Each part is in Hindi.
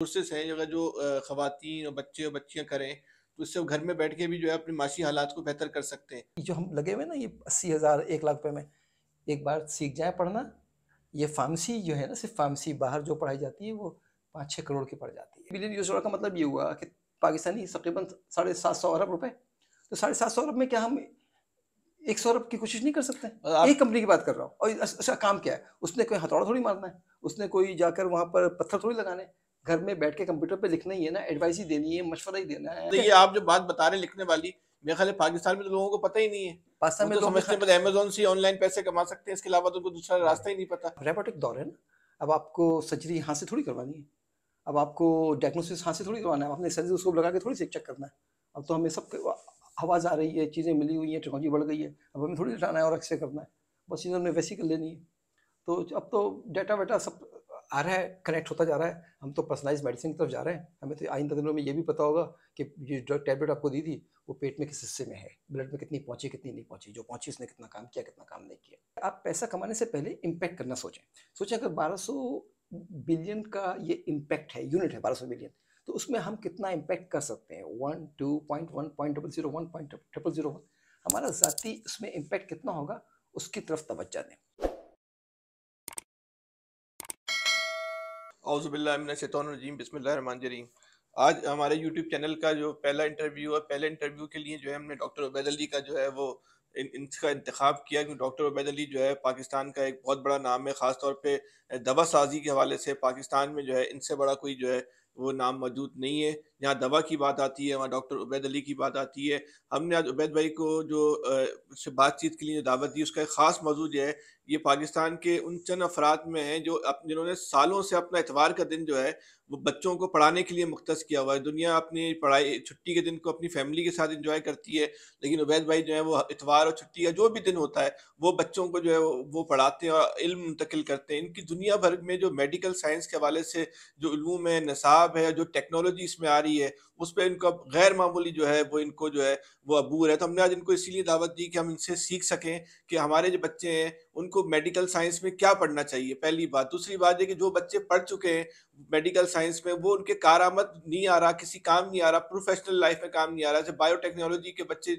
कोर्सेस हैं अगर जो खातन और बच्चे और बच्चियाँ करें तो इससे घर में बैठ के भी जो है अपने माशी हालात को बेहतर कर सकते हैं जो हम लगे हुए ना ये अस्सी हज़ार एक लाख रुपये में एक बार सीख जाए पढ़ना ये फार्मेसी जो है ना सिर्फ फार्मेसी बाहर जो पढ़ाई जाती है वो पाँच छः करोड़ की पड़ जाती है बिलियन यूएस का मतलब ये हुआ कि पाकिस्तानी तकरीबन साढ़े सात सौ अरब रुपए तो साढ़े सात सौ अरब में क्या हम एक सौ अरब की कोशिश नहीं कर सकते एक कंपनी की बात कर रहा हूँ और अच्छा काम क्या है उसने कोई हथौड़ा थोड़ी मारना है उसने कोई जाकर वहाँ पर पत्थर थोड़ी लगाने घर में बैठ के कंप्यूटर पे लिखना ही है ना एडवाइस ही देनी है मशवरा ही देना है तो ये आप जो बात बता रहे हैं लिखने वाली मेरे ख्याल पाकिस्तान में तो लोगों को पता ही नहीं है पाकिस्तान में तो, समझते हैं अमेजोन से ऑनलाइन पैसे कमा सकते हैं इसके अलावा तो दूसरा हाँ। रास्ता ही नहीं पता रेबोटिक दौर है ना अब आपको सर्जरी हाथ से थोड़ी करवानी है अब आपको डायग्नोसिस हाथ से थोड़ी करवाना है आपने सर्जरी उसको लगा के थोड़ी चेक करना है अब तो हमें सब आवाज़ आ रही है चीज़ें मिली हुई हैं टेक्नोलॉजी बढ़ गई है अब हमें थोड़ी हटाना है और अक्से करना है बस चीज़ें हमने ही कर लेनी है तो अब तो डाटा वेटा सब आ रहा है कनेक्ट होता जा रहा है हम तो पर्सनलाइज मेडिसिन की तरफ जा रहे हैं हमें तो आइंदा दिनों में ये भी पता होगा कि ये ड्रग टैबलेट आपको दी थी वो पेट में किस हिस्से में है ब्लड में कितनी पहुंची कितनी नहीं पहुंची जो पहुंची उसने कितना काम किया कितना काम नहीं किया आप पैसा कमाने से पहले इम्पैक्ट करना सोचें सोचें अगर बारह बिलियन का ये इम्पैक्ट है यूनिट है बारह बिलियन तो उसमें हम कितना इम्पैक्ट कर सकते हैं one two point one point double zero one point triple zero one हमारा ज़ाती उसमें इम्पैक्ट कितना होगा उसकी तरफ तवज्जा दें अवज़बिल्लाशतरजीम बसमीम आज हमारे यूट्यूब चैनल का जो पहला इंटरव्यू है पहले इंटरव्यू के लिए जो है हमने डॉक्टर उबैद अली का जो है वो इन इनका इंतखब किया क्योंकि डॉक्टर उबैद अली जो है पाकिस्तान का एक बहुत बड़ा नाम है ख़ास तौर पर दवा साजी के हवाले से पाकिस्तान में जो है इनसे बड़ा कोई जो है वो नाम मौजूद नहीं है जहाँ दवा की बात आती है वहाँ डॉक्टर उबैद अली की बात आती है हमने आज उबैद भाई को जो उससे बातचीत के लिए दावत दी उसका एक ख़ास मौजूद है ये पाकिस्तान के उन चंद अफराद में हैं जो जिन्होंने सालों से अपना इतवार का दिन जो है वो बच्चों को पढ़ाने के लिए मुख्त किया हुआ है दुनिया अपनी पढ़ाई छुट्टी के दिन को अपनी फैमिली के साथ इंजॉय करती है लेकिन उबैद भाई जो है वो इतवार और छुट्टी का जो भी दिन होता है वो बच्चों को जो है वो पढ़ाते हैं और इल्म मुंतकिल करते हैं इनकी दुनिया भर में जो मेडिकल साइंस के हवाले से जो इलूम है नसाब है जो टेक्नोलॉजी इसमें आ रही है उस पर इनको गैर मामूली जो है वो इनको जो है वो अबूर है तो हमने आज इनको इसीलिए दावत दी कि हम इनसे सीख सकें कि हमारे जो बच्चे हैं उनको मेडिकल साइंस में क्या पढ़ना चाहिए पहली बात दूसरी बात ये कि जो बच्चे पढ़ चुके हैं मेडिकल साइंस में वो उनके आमद नहीं आ रहा किसी काम नहीं आ रहा प्रोफेशनल लाइफ में काम नहीं आ रहा जैसे बायोटेक्नोलॉजी के बच्चे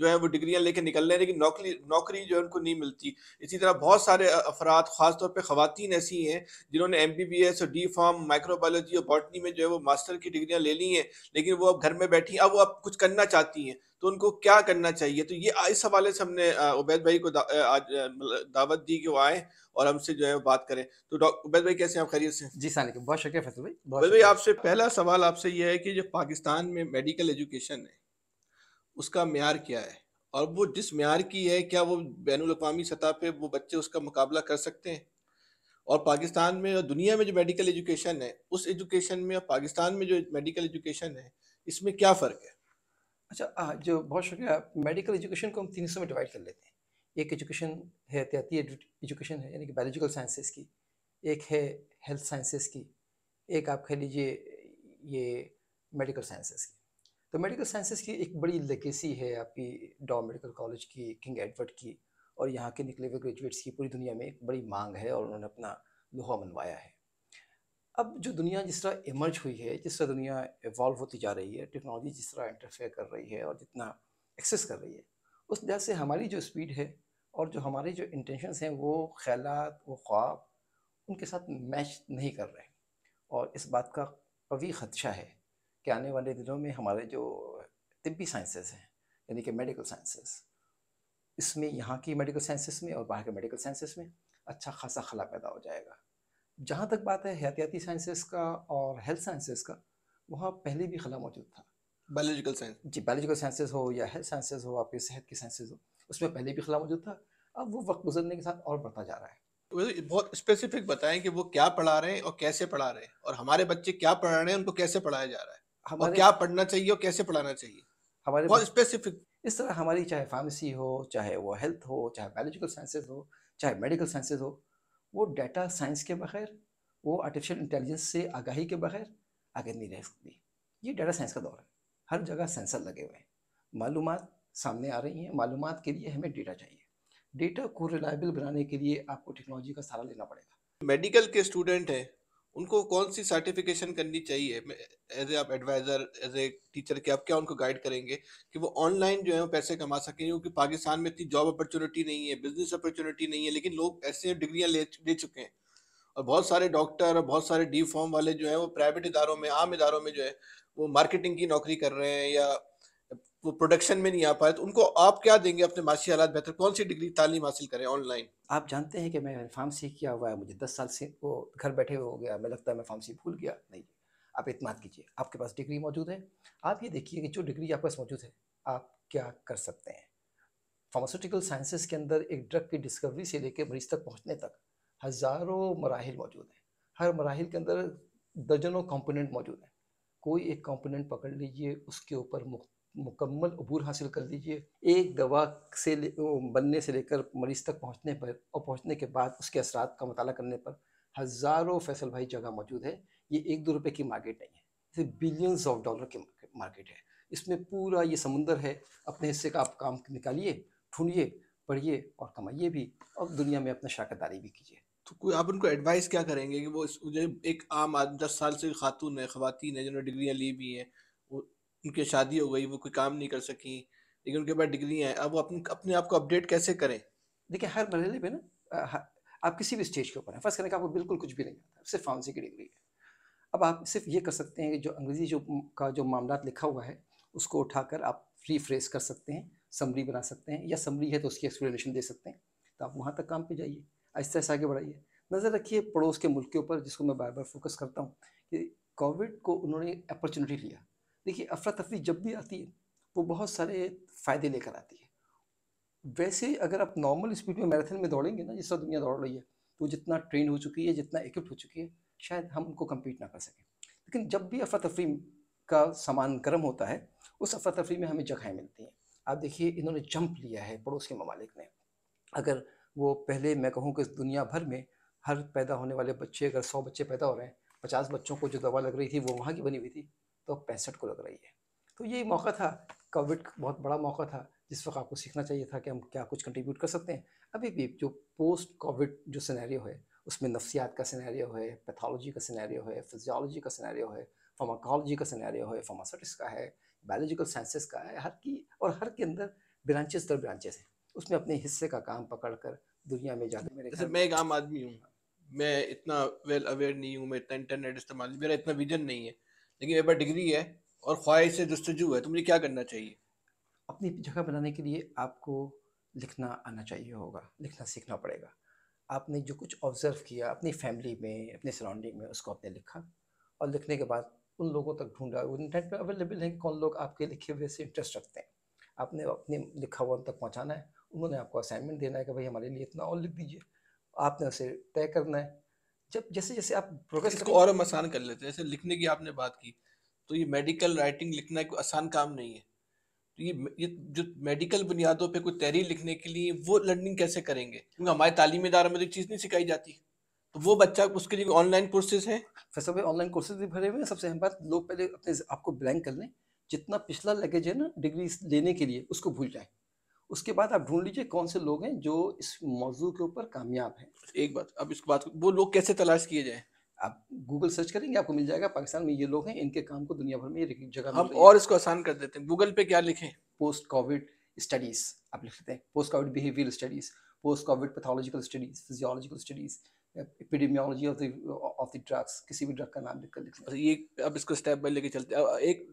जो है वो डिग्रियां लेके निकल रहे हैं लेकिन नौकरी नौकरी जो है उनको नहीं मिलती इसी तरह बहुत सारे अफराद खासतौर पर खातन ऐसी हैं जिन्होंने एम बी बी एस और डी फार्म माइक्रोबायोलॉजी और बॉटनी में जो है वो मास्टर की डिग्रियाँ ले ली हैं लेकिन वो अब घर में बैठी अब वो अब कुछ करना चाहती हैं तो उनको क्या करना चाहिए तो ये इस हवाले से हमने उबैद भाई को दा, आज मतलब दावत दी कि वो आए और हमसे जो है बात करें तो डॉक्टर उबैद भाई कैसे आप खरीद से जी साल बहुत शुक्रिया फैसल भाई उबैद भाई आपसे पहला सवाल आपसे ये है कि जो पाकिस्तान में मेडिकल एजुकेशन है उसका मैार क्या है और वो जिस मैार की है क्या वो बैन अवी सतह पर वो बच्चे उसका मुकाबला कर सकते हैं और पाकिस्तान में और दुनिया में जो मेडिकल एजुकेशन है उस एजुकेशन में और पाकिस्तान में जो मेडिकल एजुकेशन है इसमें क्या फ़र्क है अच्छा जो बहुत शुक्रिया मेडिकल एजुकेशन को हम तीन हिस्सों में डिवाइड कर लेते हैं एक एजुकेशन है एहतियाती एजुकेशन है यानी कि बायोलॉजिकल साइंसेस की एक है हेल्थ साइंसेस की एक आप कह लीजिए ये मेडिकल साइंसेस की तो मेडिकल साइंसेस की एक बड़ी लगेसी है आपकी डॉ मेडिकल कॉलेज की किंग एडवर्ड की और यहाँ के निकले हुए ग्रेजुएट्स की पूरी दुनिया में एक बड़ी मांग है और उन्होंने अपना लोहा मनवाया है अब जो दुनिया जिस तरह इमर्ज हुई है जिस तरह दुनिया इवॉल्व होती जा रही है टेक्नोलॉजी जिस तरह इंटरफेयर कर रही है और जितना एक्सेस कर रही है उस लिहाज से हमारी जो स्पीड है और जो हमारे जो इंटेंशंस हैं वो ख्याल वो ख्वाब उनके साथ मैच नहीं कर रहे और इस बात का कवी खदशा है कि आने वाले दिनों में हमारे जो तिब्बी साइंसेस हैं यानी कि मेडिकल साइंसेस इसमें यहाँ की मेडिकल साइंसेस में और बाहर के मेडिकल साइंसेस में अच्छा खासा खला पैदा हो जाएगा जहाँ तक बात है हयातियाती साइंसेस का और हेल्थ साइंसेस का वहाँ पहले भी खला मौजूद था बायोलॉजिकल साइंस जी बायोलॉजिकल साइंसेस हो या हेल्थ साइंसेस हो आपके सेहत की साइंसेस हो उसमें पहले भी खला मौजूद था अब वो वक्त गुजरने के साथ और बढ़ता जा रहा है बहुत स्पेसिफिक बताएं कि वो क्या पढ़ा रहे हैं और कैसे पढ़ा रहे हैं और हमारे बच्चे क्या पढ़ा रहे हैं उनको कैसे पढ़ाया जा रहा है हमारे और क्या पढ़ना चाहिए और कैसे पढ़ाना चाहिए हमारे बहुत स्पेसिफिक इस तरह हमारी चाहे फार्मेसी हो चाहे वो हेल्थ हो चाहे बायोलॉजिकल साइंसेज हो चाहे मेडिकल साइंसेज हो वो डाटा साइंस के बगैर वो आर्टिफिशियल इंटेलिजेंस से आगाही के बगैर आगे नहीं रह सकती ये डाटा साइंस का दौर है हर जगह सेंसर लगे हुए हैं मालूम सामने आ रही हैं मालूम के लिए हमें डेटा चाहिए डेटा को रिलायबल बनाने के लिए आपको टेक्नोलॉजी का सहारा लेना पड़ेगा मेडिकल के स्टूडेंट हैं उनको कौन सी सर्टिफिकेशन करनी चाहिए एज ए आप एडवाइजर एज ए टीचर के आप क्या उनको गाइड करेंगे कि वो ऑनलाइन जो है वो पैसे कमा सकें क्योंकि पाकिस्तान में इतनी जॉब अपॉर्चुनिटी नहीं है बिजनेस अपॉर्चुनिटी नहीं है लेकिन लोग ऐसे डिग्रियाँ ले ले चुके हैं और बहुत सारे डॉक्टर और बहुत सारे डी फॉर्म वाले जो है वो प्राइवेट इदारों में आम इदारों में जो है वो मार्केटिंग की नौकरी कर रहे हैं या वो प्रोडक्शन में नहीं आ पाए तो उनको आप क्या देंगे अपने माशी हालात बेहतर कौन सी डिग्री तालीम हासिल करें ऑनलाइन आप जानते हैं कि मैं फार्मसी किया हुआ है मुझे दस साल से वो घर बैठे हुए हो गया मैं लगता है मैं फार्मसी भूल गया नहीं आप इतमाद कीजिए आपके पास डिग्री मौजूद है आप ये देखिए कि जो डिग्री आपके पास मौजूद है आप क्या कर सकते हैं फार्मास्यूटिकल साइंसेस के अंदर एक ड्रग की डिस्कवरी से लेकर मरीज तक पहुँचने तक हज़ारों मराहल मौजूद हैं हर मराहल के अंदर दर्जनों कंपोनेंट मौजूद हैं कोई एक कंपोनेंट पकड़ लीजिए उसके ऊपर मुकम्मल अबूर हासिल कर लीजिए एक दवा से बनने से लेकर मरीज़ तक पहुँचने पर और पहुँचने के बाद उसके असरात का मताल करने पर हज़ारों फैसल भाई जगह मौजूद है ये एक दो रुपये की मार्केट नहीं है इसे बिलियंस ऑफ डॉलर की मार्केट है इसमें पूरा ये समुंदर है अपने हिस्से का आप काम निकालिए ढूंढिए पढ़िए और कमाइए भी और दुनिया में अपना शाकतदारी भी कीजिए तो कोई आप उनको एडवाइस क्या करेंगे कि वो एक आम आदमी दस साल से खातून है खातन है जिन्होंने डिग्रियाँ ली भी हैं उनकी शादी हो गई वो कोई काम नहीं कर सकी लेकिन उनके पास डिग्री है अब वो अपने अपने आप को अपडेट कैसे करें देखिए हर मरहले पे ना आप किसी भी स्टेज के ऊपर हैं फर्स्ट करने का आपको बिल्कुल कुछ भी नहीं आता सिर्फ फाउंसी की डिग्री है अब आप सिर्फ ये कर सकते हैं कि जो अंग्रेज़ी जो का जो मामला लिखा हुआ है उसको उठाकर आप फ्री फ्रेस कर सकते हैं समरी बना सकते हैं या समरी है तो उसकी एक्सप्लेनेशन दे सकते हैं तो आप वहाँ तक काम पे जाइए आहिस्ता आहिस्ता आगे बढ़ाइए नज़र रखिए पड़ोस के मुल्क के ऊपर जिसको मैं बार बार फोकस करता हूँ कि कोविड को उन्होंने अपॉर्चुनिटी लिया देखिए अफरा तफरी जब भी आती है वो बहुत सारे फ़ायदे लेकर आती है वैसे अगर आप नॉर्मल स्पीड में मैराथन में दौड़ेंगे ना जिस तरह दुनिया दौड़ रही है तो जितना ट्रेन हो चुकी है जितना इक्विप्ड हो चुकी है शायद हम उनको कम्पीट ना कर सकें लेकिन जब भी अफरा तफरी का सामान गर्म होता है उस अफरा तफरी में हमें जगहें मिलती हैं आप देखिए इन्होंने जंप लिया है पड़ोस के ममालिक ने अगर वो पहले मैं कहूँ कि दुनिया भर में हर पैदा होने वाले बच्चे अगर सौ बच्चे पैदा हो रहे हैं पचास बच्चों को जो दवा लग रही थी वो वहाँ की बनी हुई थी तो पैंसठ को लग रही है तो ये मौका था कोविड बहुत बड़ा मौका था जिस वक्त आपको सीखना चाहिए था कि हम क्या कुछ कंट्रीब्यूट कर सकते हैं अभी भी जो पोस्ट कोविड जो सिनेरियो है उसमें नफ्सियात का सिनेरियो है पैथोलॉजी का सिनेरियो है फिजियोलॉजी का सिनेरियो है फार्माकोलॉजी का सिनेरियो है फार्मास्यूटिक्स का है बायोलॉजिकल साइंसेस का है हर की और हर के अंदर ब्रांचेस दर ब्रांचेस हैं उसमें अपने हिस्से का काम पकड़ कर दुनिया में जाकर मेरे जैसे मैं एक आम आदमी हूँ मैं इतना वेल अवेयर नहीं हूँ मैं इतना इंटरनेट इस्तेमाल मेरा इतना विजन नहीं है लेकिन मेरे पास डिग्री है और ख्वाहिश से जस्तजू है तो मुझे क्या करना चाहिए अपनी जगह बनाने के लिए आपको लिखना आना चाहिए होगा लिखना सीखना पड़ेगा आपने जो कुछ ऑब्ज़र्व किया अपनी फैमिली में अपने सराउंडिंग में उसको आपने लिखा और लिखने के बाद उन लोगों तक ढूंढा इंटरनेट पर अवेलेबल है कि कौन लोग आपके लिखे हुए से इंटरेस्ट रखते हैं आपने अपने लिखा हुआ उन तक पहुँचाना है उन्होंने आपको असाइनमेंट देना है कि भाई हमारे लिए इतना और लिख दीजिए आपने उसे तय करना है जब जैसे जैसे आप प्रोग्रेस इसको और हम आसान कर लेते हैं जैसे लिखने की आपने बात की तो ये मेडिकल राइटिंग लिखना कोई आसान काम नहीं है तो ये ये जो मेडिकल बुनियादों पे कोई तहरीर लिखने के लिए वो लर्निंग कैसे करेंगे क्योंकि हमारे तालीमी इदारों में तो चीज़ नहीं सिखाई जाती तो वो बच्चा उसके लिए ऑनलाइन कोर्सेज हैं फैसल भाई ऑनलाइन कोर्सेज भी भरे हुए हैं सबसे अहम बात लोग पहले अपने आपको ब्लैंक कर लें जितना पिछला लगेज है ना डिग्री लेने के लिए उसको भूल जाए उसके बाद आप ढूंढ लीजिए कौन से लोग हैं जो इस मौजू के ऊपर कामयाब हैं एक बात अब इस बात वो लोग कैसे तलाश किए जाए आप गूगल सर्च करेंगे आपको मिल जाएगा पाकिस्तान में ये लोग हैं इनके काम को दुनिया भर में एक जगह हम और इसको आसान कर देते हैं गूगल पे क्या लिखें पोस्ट कोविड स्टडीज आप लिख सकते हैं post covid behaviour studies post covid pathological studies physiological studies epidemiology of of the drugs किसी भी ड्रग का नाम लिख कर लिख ये अब इसको स्टेप बाय लेके चलते हैं एक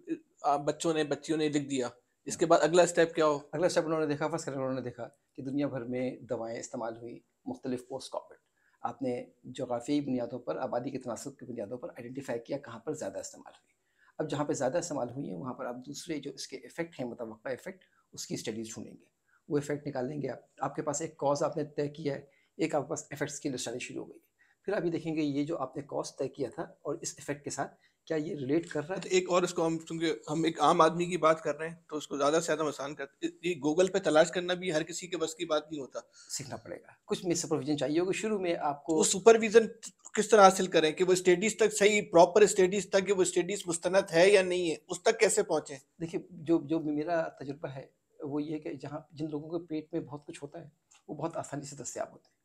बच्चों ने बच्चियों ने लिख दिया इसके बाद अगला स्टेप क्या हो अगला स्टेप उन्होंने देखा फर्स्ट करेक्ट उन्होंने देखा कि दुनिया भर में दवाएँ इस्तेमाल हुई मुख्तलिफ पोस्ट कॉपिड आपने जोग्राफी बुनियादों पर आबादी के तनासब की बुनियादों पर आइडेंटिफाई किया कहाँ पर ज़्यादा इस्तेमाल हुई अब जहाँ पर ज़्यादा इस्तेमाल हुई है वहाँ पर आप दूसरे जो इसके इफेक्ट हैं मुतव इफेक्ट उसकी स्टडीज़ ढूंढेंगे वो इफेक्ट निकालेंगे आप आपके पास एक कॉज आपने तय किया है एक आपके पास इफेक्ट्स की निशानी शुरू हो गई फिर अभी देखेंगे ये जो आपने कॉज तय किया था और इस इफेक्ट के साथ क्या ये रिलेट कर रहा हाँ, है तो एक और इसको हम चूंकि हम एक आम आदमी की बात कर रहे हैं तो उसको ज्यादा से ज्यादा आसान करते ये गूगल पे तलाश करना भी हर किसी के बस की बात नहीं होता सीखना पड़ेगा कुछ में सुपरविजन चाहिए होगा शुरू में आपको वो तो सुपरविजन किस तरह हासिल करें कि वो स्टडीज तक सही प्रॉपर स्टडीज तक कि वो स्टडीज मुस्तनद है या नहीं है उस तक कैसे पहुंचे देखिए जो जो मेरा तजुर्बा है वो ये कि जहाँ जिन लोगों के पेट में बहुत कुछ होता है वो बहुत आसानी से दस्तियाब होते हैं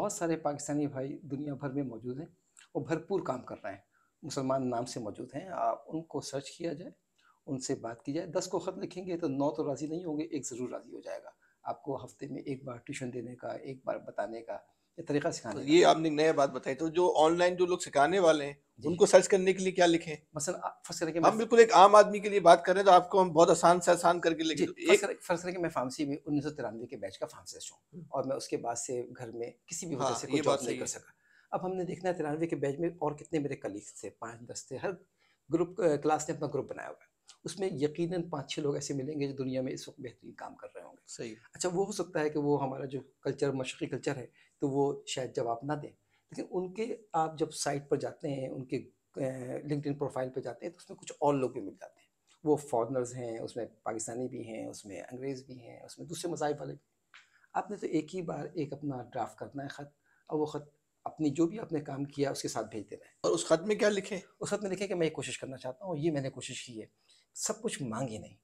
बहुत सारे पाकिस्तानी भाई दुनिया भर में मौजूद हैं और भरपूर काम कर रहे हैं मुसलमान नाम से मौजूद हैं आप उनको सर्च किया जाए उनसे बात की जाए दस को ख़त लिखेंगे तो नौ तो राज़ी नहीं होंगे एक ज़रूर राज़ी हो जाएगा आपको हफ्ते में एक बार ट्यूशन देने का एक बार बताने का ये तरीका सिखाने तो ये आपने नया बात बताई तो जो ऑनलाइन जो लोग सिखाने वाले हैं उनको सर्च करने के लिए क्या लिखें मसल फर्स्ट करके हम बिल्कुल एक आम आदमी के लिए बात कर रहे हैं तो आपको हम बहुत आसान से आसान करके लिखे एक फर्स्ट करके मैं फार्मसी में उन्नीस सौ तिरानवे के बैच का फार्मसिस्ट हूँ हम्म। और मैं उसके बाद से घर में किसी भी हाँ, वजह से कोई बात नहीं कर सका अब हमने देखना है तिरानवे के बैच में और कितने मेरे कलीग्स थे पाँच दस थे हर ग्रुप क्लास ने अपना ग्रुप बनाया हुआ है उसमें यकीनन पाँच छः लोग ऐसे मिलेंगे जो दुनिया में इस वक्त बेहतरीन काम कर रहे होंगे सही अच्छा वो हो सकता है कि वो हमारा जो कल्चर मशरक़ी कल्चर है तो वो शायद जवाब ना दें लेकिन उनके आप जब साइट पर जाते हैं उनके लिंकड प्रोफाइल पर जाते हैं तो उसमें कुछ और लोग भी मिल जाते हैं वो फॉरनर्स हैं उसमें पाकिस्तानी भी हैं उसमें अंग्रेज़ भी हैं उसमें दूसरे मजाहब वाले भी आपने तो एक ही बार एक अपना ड्राफ्ट करना है ख़त और वो ख़त अपनी जो भी आपने काम किया उसके साथ भेज देना है और उस खत में क्या लिखें उस खत में लिखें कि मैं ये कोशिश करना चाहता हूँ ये मैंने कोशिश की है सब कुछ मांगे नहीं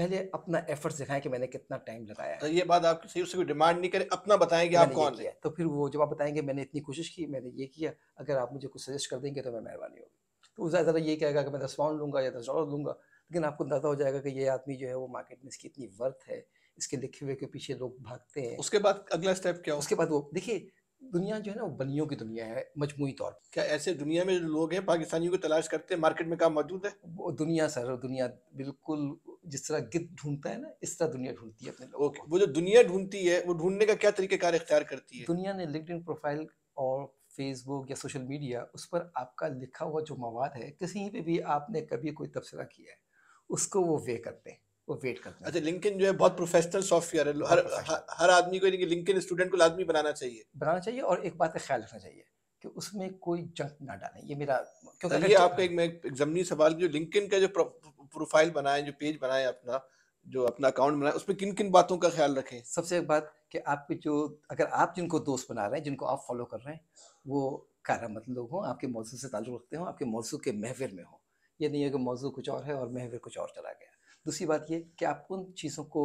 पहले अपना एफर्ट्स दिखाएं कि मैंने कितना टाइम लगाया तो ये बात आप सही उससे कोई डिमांड नहीं करें अपना बताएं कि आप कौन है तो फिर वो जब आप बताएंगे मैंने इतनी कोशिश की मैंने ये किया अगर आप मुझे कुछ सजेस्ट कर देंगे तो मैं मेहरबानी होगी तो ज़्यादा ज़्यादा ये कहेगा कि मैं दस पाउंड लूँगा या दस डॉलर लूँगा लेकिन आपको अंदाजा हो जाएगा कि ये आदमी जो है वो मार्केट में इसकी इतनी वर्थ है इसके लिखे हुए के पीछे लोग भागते हैं उसके बाद अगला स्टेप क्या उसके बाद वो देखिए दुनिया जो है ना वो बलियों की दुनिया है मजमू तौर पर क्या ऐसे दुनिया में जो लोग हैं पाकिस्तानियों को तलाश करते हैं मार्केट में काम मौजूद है वो दुनिया सर दुनिया बिल्कुल जिस तरह गिद्ध ढूंढता है ना इस तरह दुनिया ढूंढती है अपने लोगों okay. वो जो दुनिया ढूंढती है वो ढूंढने का क्या तरीकेकार इख्तियार करती है दुनिया ने लिंकड प्रोफाइल और फेसबुक या सोशल मीडिया उस पर आपका लिखा हुआ जो मवाद है किसी पर भी आपने कभी कोई तबसरा किया है उसको वो वे करते हैं वो वेट करते हैं अच्छा लिंकिन जो है बहुत प्रोफेशनल सॉफ्टवेयर है हर हर आदमी को लिंकिन स्टूडेंट को लाजमी बनाना चाहिए बनाना चाहिए और एक बात का ख्याल रखना चाहिए कि उसमें कोई जंक ना डालें ये मेरा क्योंकि ये आपका एक मैं जमनी सवाल जो लिंकिन का जो प्रोफाइल बनाए जो पेज बनाए अपना जो अपना अकाउंट बनाए उसमें किन किन बातों का ख्याल रखें सबसे एक बात कि आपके जो अगर आप जिनको दोस्त बना रहे हैं जिनको आप फॉलो कर रहे हैं वो कारामत लोग हों आपके मौजू से ताल्लुक़ रखते हों आपके मौजू के महविर में हों ये नहीं है कि मौजू कुछ और है और महविर कुछ और चला गया दूसरी बात ये कि आप उन चीज़ों को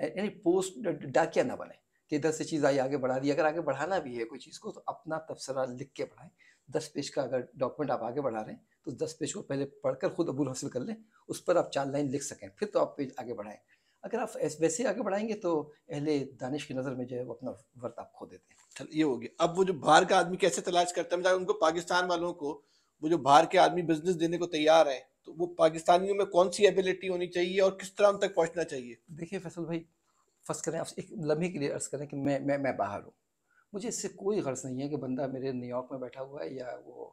यानी पोस्ट डाकिया ना बने कि इधर से चीज़ आई आगे बढ़ा दी अगर आगे बढ़ाना भी है कोई चीज़ को तो अपना तबसरा लिख के बढ़ाएं दस पेज का अगर डॉक्यूमेंट आप आगे बढ़ा रहे हैं तो दस पेज को पहले पढ़कर खुद अबूल हासिल कर लें उस पर आप चार लाइन लिख सकें फिर तो आप पेज आगे बढ़ाएं अगर आप वैसे आगे बढ़ाएंगे तो अहले दानिश की नज़र में जो है वो अपना वर्त आप खो देते हैं चल ये हो गया अब वो जो बाहर का आदमी कैसे तलाश करता है उनको पाकिस्तान वालों को वो जो बाहर के आदमी बिजनेस देने को तैयार है तो वो पाकिस्तानियों में कौन सी एबिलिटी होनी चाहिए और किस तरह तक पहुंचना चाहिए देखिए फैसल भाई फर्स्ट करें आप एक लम्हे के लिए अर्ज़ करें कि मैं मैं मैं बाहर हूँ मुझे इससे कोई गर्ज नहीं है कि बंदा मेरे न्यूयॉर्क में बैठा हुआ है या वो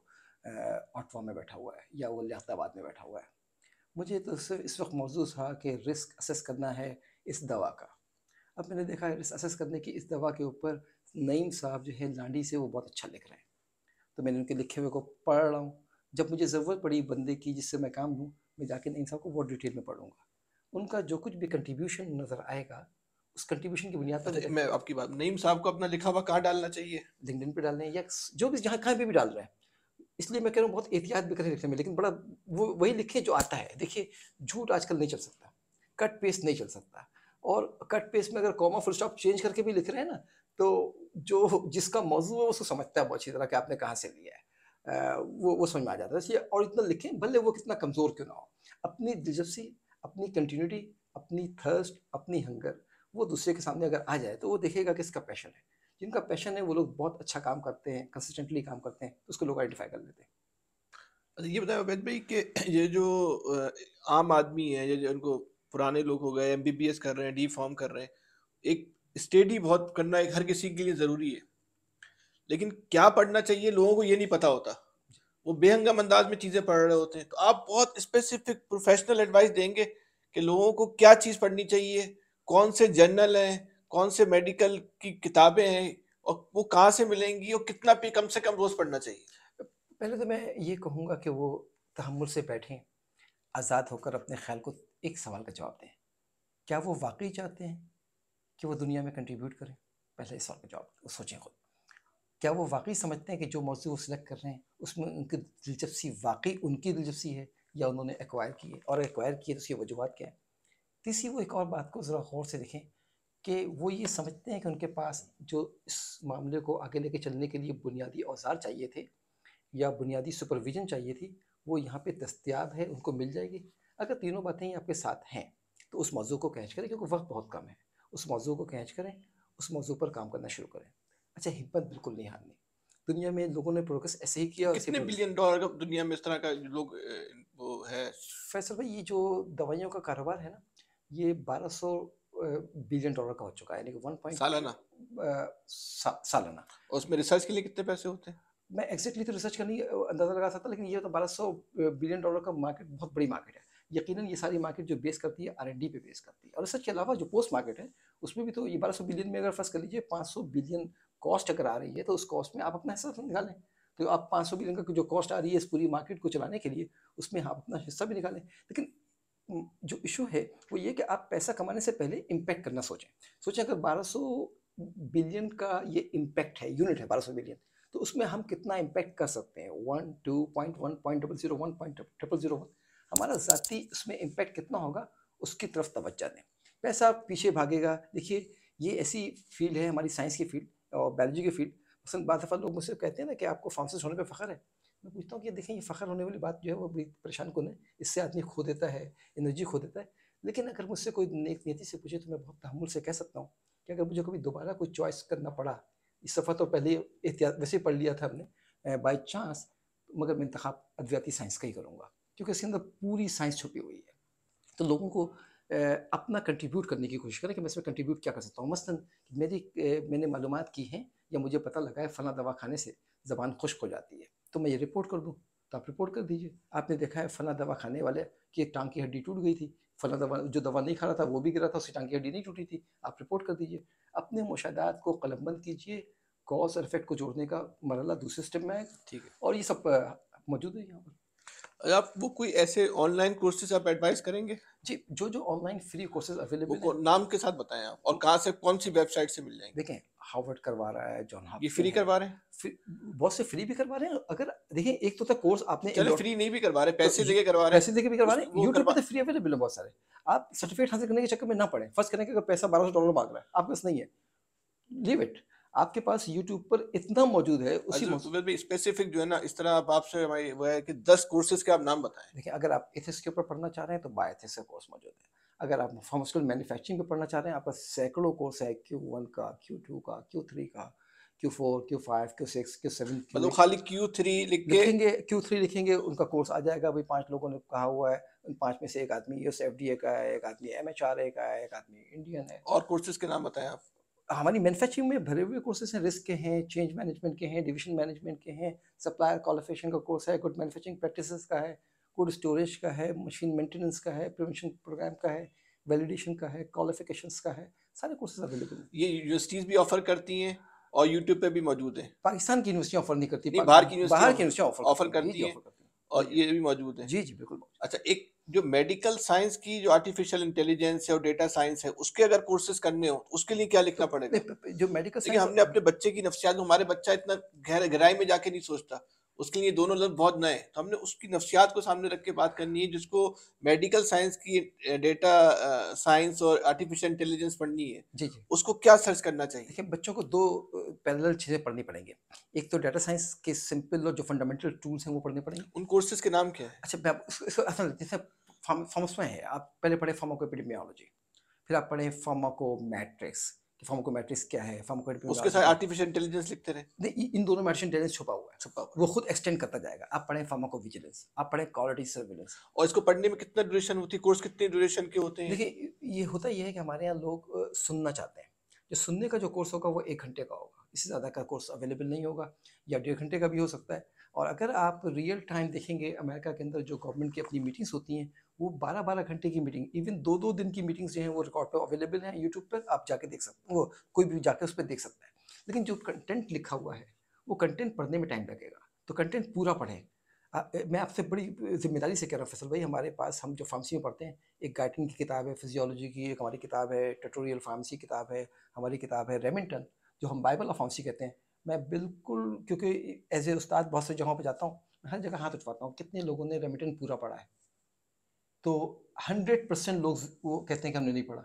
ऑटवा में बैठा हुआ है या वो लियाबाद में बैठा हुआ है मुझे तो सिर्फ इस वक्त मौजूद था कि रिस्क असेस करना है इस दवा का अब मैंने देखा है रिस्क असेस करने की इस दवा के ऊपर नईम साहब जो है लांडी से वो बहुत अच्छा लिख रहे हैं तो मैंने उनके लिखे हुए को पढ़ रहा हूँ जब मुझे ज़रूरत पड़ी बंदे की जिससे मैं काम लूँ मैं जाके इन साहब को बहुत डिटेल में पढ़ूंगा उनका जो कुछ भी कंट्रीब्यूशन नज़र आएगा उस कंट्रीब्यूशन की बुनियाद पर अच्छा, मैं आपकी बात नईम साहब को अपना लिखा हुआ कहाँ डालना चाहिए लिंकडिन पे डालना है या जो भी जहाँ कहीं पर भी डाल रहे हैं इसलिए मैं कह रहा हूँ बहुत एहतियात भी करें लिखने में लेकिन बड़ा वो वही लिखे जो आता है देखिए झूठ आजकल नहीं चल सकता कट पेस्ट नहीं चल सकता और कट पेस्ट में अगर कॉमा फुल स्टॉप चेंज करके भी लिख रहे हैं ना तो जो जिसका मौजू है उसको समझता है बहुत अच्छी तरह कि आपने कहाँ से लिया है वो वो समझ में आ जाता है इसलिए और इतना लिखें भले वो कितना कमज़ोर क्यों ना हो अपनी दिलचस्पी अपनी कंटिन्यूटी अपनी थर्स्ट अपनी हंगर वो दूसरे के सामने अगर आ जाए तो वो देखेगा कि इसका पैशन है जिनका पैशन है वो लोग बहुत अच्छा काम करते हैं कंसिस्टेंटली काम करते हैं उसको लोग आइडेंटिफाई कर लेते हैं अच्छा, ये बताया अवैध भाई कि ये जो आम आदमी है या उनको पुराने लोग हो गए एम कर रहे हैं डी फॉर्म कर रहे हैं एक स्टडी बहुत करना एक हर किसी के लिए ज़रूरी है लेकिन क्या पढ़ना चाहिए लोगों को ये नहीं पता होता वो बेहंगम अंदाज में चीज़ें पढ़ रहे होते हैं तो आप बहुत स्पेसिफिक प्रोफेशनल एडवाइस देंगे कि लोगों को क्या चीज़ पढ़नी चाहिए कौन से जर्नल हैं कौन से मेडिकल की किताबें हैं और वो कहाँ से मिलेंगी और कितना पे कम से कम रोज़ पढ़ना चाहिए पहले तो मैं ये कहूँगा कि वो तहमुल से बैठें आज़ाद होकर अपने ख्याल को एक सवाल का जवाब दें क्या वो वाकई चाहते हैं कि वो दुनिया में कंट्रीब्यूट करें पहले इस सवाल का जवाब सोचें खुद क्या वो वाकई समझते हैं कि जो मौजूद वो सिलेक्ट कर रहे हैं उसमें उनकी दिलचस्पी वाकई उनकी दिलचस्पी है या उन्होंने एक्वायर की है और एक्वायर किए तो उसकी वजूहत क्या है तीसरी वो एक और बात को ज़रा गौर से देखें कि वो ये समझते हैं कि उनके पास जो इस मामले को आगे लेके चलने के लिए बुनियादी औजार चाहिए थे या बुनियादी सुपरविजन चाहिए थी वो यहाँ पे दस्तियाब है उनको मिल जाएगी अगर तीनों बातें आपके साथ हैं तो उस मौजू को कैच करें क्योंकि वक्त बहुत कम है उस मौजू को कैच करें उस मौजू पर काम करना शुरू करें अच्छा हिम्मत बिल्कुल नहीं हारनी दुनिया में लोगों ने प्रोग्रेस ऐसे ही किया कितने बिलियन डॉलर का दुनिया में इस तरह का लोग वो है फैसल भाई ये जो दवाइयों का कारोबार है ना ये 1200 बिलियन डॉलर का हो चुका है यानी कि 1. सालाना सा, सालाना और उसमें रिसर्च के लिए कितने पैसे होते हैं मैं एग्जैक्टली तो रिसर्च का नहीं अंदाज़ा लगा सकता लेकिन ये तो 1200 बिलियन डॉलर का मार्केट बहुत बड़ी मार्केट है यकीनन ये सारी मार्केट जो बेस करती है आर पे बेस करती है और रिसर्च के अलावा जो पोस्ट मार्केट है उसमें भी तो ये 1200 बिलियन में अगर फर्स्ट कर लीजिए 500 बिलियन कॉस्ट अगर आ रही है तो उस कॉस्ट में आप अपना हिस्सा तो निकालें तो आप पाँच सौ बिलियन का जो कॉस्ट आ रही है इस पूरी मार्केट को चलाने के लिए उसमें आप अपना हिस्सा भी निकालें लेकिन जो इशू है वो ये कि आप पैसा कमाने से पहले इम्पैक्ट करना सोचें सोचें अगर बारह सौ बिलियन का ये इम्पैक्ट है यूनिट है बारह सौ बिलियन तो उसमें हम कितना इम्पैक्ट कर सकते हैं one two point one point double zero one point triple zero one हमारा ज़ाती उसमें इम्पैक्ट कितना होगा उसकी तरफ तवज्जा दें पैसा पीछे भागेगा देखिए ये ऐसी फील्ड है हमारी साइंस की फील्ड और बायोलॉजी की फील्ड पसंद बात दफ़ा लोग मुझसे कहते हैं ना कि आपको फार्मासिस्ट होने पर फ़ख्र है मैं पूछता हूँ कि देखें ये फ़ख्र होने वाली बात जो है वो बड़ी परेशान कौन है इससे आदमी खो देता है एनर्जी खो देता है लेकिन अगर मुझसे कोई नेक नीति से पूछे तो मैं बहुत तहमुल से कह सकता हूँ कि अगर मुझे कभी दोबारा कोई चॉइस करना पड़ा इस सफ़ा तो पहले एहतियात वैसे पढ़ लिया था हमने बाई चांस मगर मैं इंतख्या अद्वियाती साइंस का ही करूँगा क्योंकि इसके अंदर पूरी साइंस छुपी हुई है तो लोगों को अपना कंट्रीब्यूट करने की कोशिश करें कि मैं इसमें कंट्रीब्यूट क्या कर सकता हूँ मसलन मेरी मैंने मालूम की हैं या मुझे पता लगा है फ़लाँ दवा खाने से ज़बान खुश्क हो जाती है तो मैं ये रिपोर्ट कर दूँ तो आप रिपोर्ट कर दीजिए आपने देखा है फ़लाँ दवा खाने वाले की टांग की हड्डी टूट गई थी फला दवा जो दवा नहीं खा रहा था वो भी गिरा था उसकी टांग की हड्डी नहीं टूटी थी आप रिपोर्ट कर दीजिए अपने मुशादात को कलमबंद कीजिए कॉज और इफेक्ट को जोड़ने का मरला दूसरे स्टेप में आएगा ठीक है और ये सब मौजूद है यहाँ पर आप वो कोई ऐसे ऑनलाइन कोर्सेज आप एडवाइस करेंगे जी जो जो ऑनलाइन फ्री कोर्सेज अवेलेबल को नाम के साथ बताएं आप और कहाँ से कौन सी वेबसाइट से मिल जाएंगे देखें हार्वर्ड करवा रहा है जॉन ये फ्री करवा रहे हैं बहुत से फ्री भी करवा रहे हैं अगर देखिए एक तो था तो कोर्स आपने चलो फ्री नहीं भी करवा रहे पैसे तो देके करवा रहे हैं पैसे देके भी करवा रहे हैं यूट्यूब पर फ्री अवेलेबल है बहुत सारे आप सर्टिफिकेट हासिल करने के चक्कर में ना पड़े फर्स्ट करें कि अगर पैसा बारह सौ डॉलर मांग रहा है आपके पास नहीं है लीव इट आपके पास YouTube पर इतना मौजूद है उसी मौजूद भी स्पेसिफिक जो है ना इस तरह आप आपसे हमारी वो है कि दस कोर्सेज के आप नाम बताएं देखिए अगर आप एथिक्स के ऊपर पढ़ना चाह रहे हैं तो बायोथिस का कोर्स मौजूद है अगर आप फार्मास्यूटिकल मैन्युफैक्चरिंग पे पढ़ना चाह रहे हैं आपका सैकड़ों कोर्स है क्यू वन का क्यू टू का क्यू थ्री का Q four Q five Q six Q seven मतलब खाली क्यू थ्री लिखेंगे क्यू थ्री लिखेंगे उनका कोर्स आ जाएगा भाई पाँच लोगों ने कहा हुआ है उन पाँच में से एक आदमी यूएस एफ का है एक आदमी एम का है एक आदमी इंडियन है और कोर्सेज के नाम बताएं आप हमारी मैन्युफैक्चरिंग में भरे हुए कोर्सेज हैं रिस्क के हैं चेंज मैनेजमेंट के हैं डिवीजन मैनेजमेंट के हैं सप्लायर क्वालिफिकेशन का कोर्स है गुड मैनुफैक्चरिंग प्रैक्टिस का है गुड स्टोरेज का है मशीन मेंटेनेंस का है प्रिवेंशन प्रोग्राम का है वैलिडेशन का है क्वालिफिकेशन का है सारे कोर्सेज अवेलेबल हैं ये यूनिवर्सिटीज़ भी ऑफर करती हैं और यूट्यूब पे भी मौजूद है पाकिस्तान की यूनिवर्सिटी ऑफर नहीं करती बाहर की ऑफर करती है और ये भी मौजूद है जी जी बिल्कुल अच्छा एक जो मेडिकल साइंस की जो आर्टिफिशियल इंटेलिजेंस है और डेटा साइंस है उसके अगर कोर्सेज करने हो तो उसके लिए क्या लिखना पड़ेगा जो मेडिकल साइंस हमने अपने बच्चे की नफसियात हमारे बच्चा इतना गहर गहराई में जाके नहीं सोचता उसके लिए दोनों लफ्ज बहुत नए तो हमने उसकी नफसियात को सामने रख के बात करनी है जिसको मेडिकल साइंस की डेटा साइंस और आर्टिफिशियल इंटेलिजेंस पढ़नी है जी जी उसको क्या सर्च करना चाहिए देखिए बच्चों को दो पैरेलल चीज़ें पढ़नी पड़ेंगे एक तो डेटा साइंस के सिंपल और जो फंडामेंटल टूल्स हैं वो पढ़ने पड़ेंगे उन कोर्सेज के नाम क्या है अच्छा जैसे फॉर्म्स में है आप पहले पढ़े फार्माकोपिडमियोलॉजी फिर आप पढ़े फार्माकोमेट्रिक्स कि मैट्रिक्स क्या है फार्माकोमेट्रिक्स उसके साथ आर्टिफिशियल इंटेलिजेंस लिखते रहे नहीं इन दोनों मेडिसिन इंटेलिजेंस छुपा हुआ है छुपा हुआ वो खुद एक्सटेंड करता जाएगा आप पढ़े पढ़ें विजिलेंस आप पढ़े क्वालिटी सर्विलेंस और इसको पढ़ने में कितना ड्यूरेशन होती है कोर्स कितने ड्यूरेशन के होते हैं देखिए ये होता यह है कि हमारे यहाँ लोग सुनना चाहते हैं जो सुनने का जो कोर्स होगा वो एक घंटे का होगा इससे ज़्यादा का कोर्स अवेलेबल नहीं होगा या डेढ़ घंटे का भी हो सकता है और अगर आप रियल टाइम देखेंगे अमेरिका के अंदर जो गवर्नमेंट की अपनी मीटिंग्स होती हैं वो बारह बारह घंटे की मीटिंग इवन दो दो दिन की मीटिंग्स जो हैं वो रिकॉर्ड पर अवेलेबल हैं यूट्यूब पर आप जाके देख सकते हैं वो कोई भी जाकर उस पर देख सकता है लेकिन जो कंटेंट लिखा हुआ है वो कंटेंट पढ़ने में टाइम लगेगा तो कंटेंट पूरा पढ़ें मैं आपसे बड़ी जिम्मेदारी से कह रहा हूँ फैसल भाई हमारे पास हम जो फार्मेसी में पढ़ते हैं एक गाइटिंग की किताब है फिजियोलॉजी की एक हमारी किताब है टटोरियल फार्मेसी किताब है हमारी किताब है रेमिंटन जो हम बाइबल ऑफ फार्मेसी कहते हैं मैं बिल्कुल क्योंकि एज ए उस्ताद बहुत सी जगहों पर जाता हूँ हर जगह हाथ उठवाता हूँ कितने लोगों ने रेमिटेंट पूरा पढ़ा है तो हंड्रेड परसेंट लोग वो कहते हैं कि हमने नहीं पढ़ा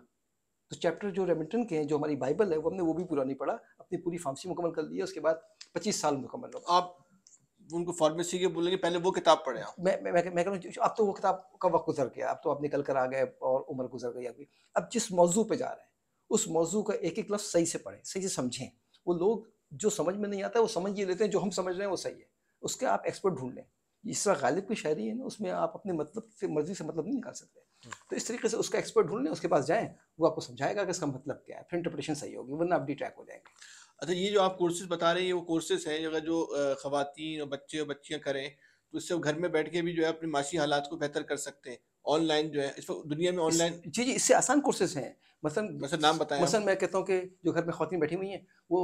तो चैप्टर जो रेमिटन के हैं जो हमारी बाइबल है वो हमने वो भी पूरा नहीं पढ़ा अपनी पूरी फार्मेसी मुकम्मल कर ली है उसके बाद पच्चीस साल मुकम्मल हो आप उनको फार्मेसी के बोलेंगे पहले वो किताब पढ़े आप मैं मैं मैं कह अब तो वो किताब का वक्त गुजर गया अब तो आप निकल कर आ गए और उम्र गुजर गई अभी अब जिस मौजू पर जा रहे हैं उस मौजू का एक एक लफ्ज़ सही से पढ़ें सही से समझें वो लोग जो समझ में नहीं आता वो समझ ही लेते हैं जो हम समझ रहे हैं वो सही है उसके आप एक्सपर्ट ढूंढ लें जिस तरह गालिब की शायरी है ना उसमें आप अपने मतलब से मर्जी से मतलब नहीं निकाल सकते तो इस तरीके से उसका एक्सपर्ट ढूंढ लें उसके पास जाएँ वो आपको समझाएगा कि इसका मतलब क्या है फिर इंटरप्रिटेशन सही होगी वरना आप डी हो जाएंगे अच्छा ये जो आप कोर्सेज बता रहे हैं ये वो कोर्सेज हैं अगर जो खातन और बच्चे और बच्चियाँ करें तो इससे घर में बैठ के भी जो है अपने माशी हालात को बेहतर कर सकते हैं ऑनलाइन जो है इस वक्त दुनिया में ऑनलाइन जी जी इससे आसान कोर्सेज हैं मसलन मसलन नाम बताएं मसलन मैं कहता हूँ कि जो घर में खातन बैठी हुई हैं वो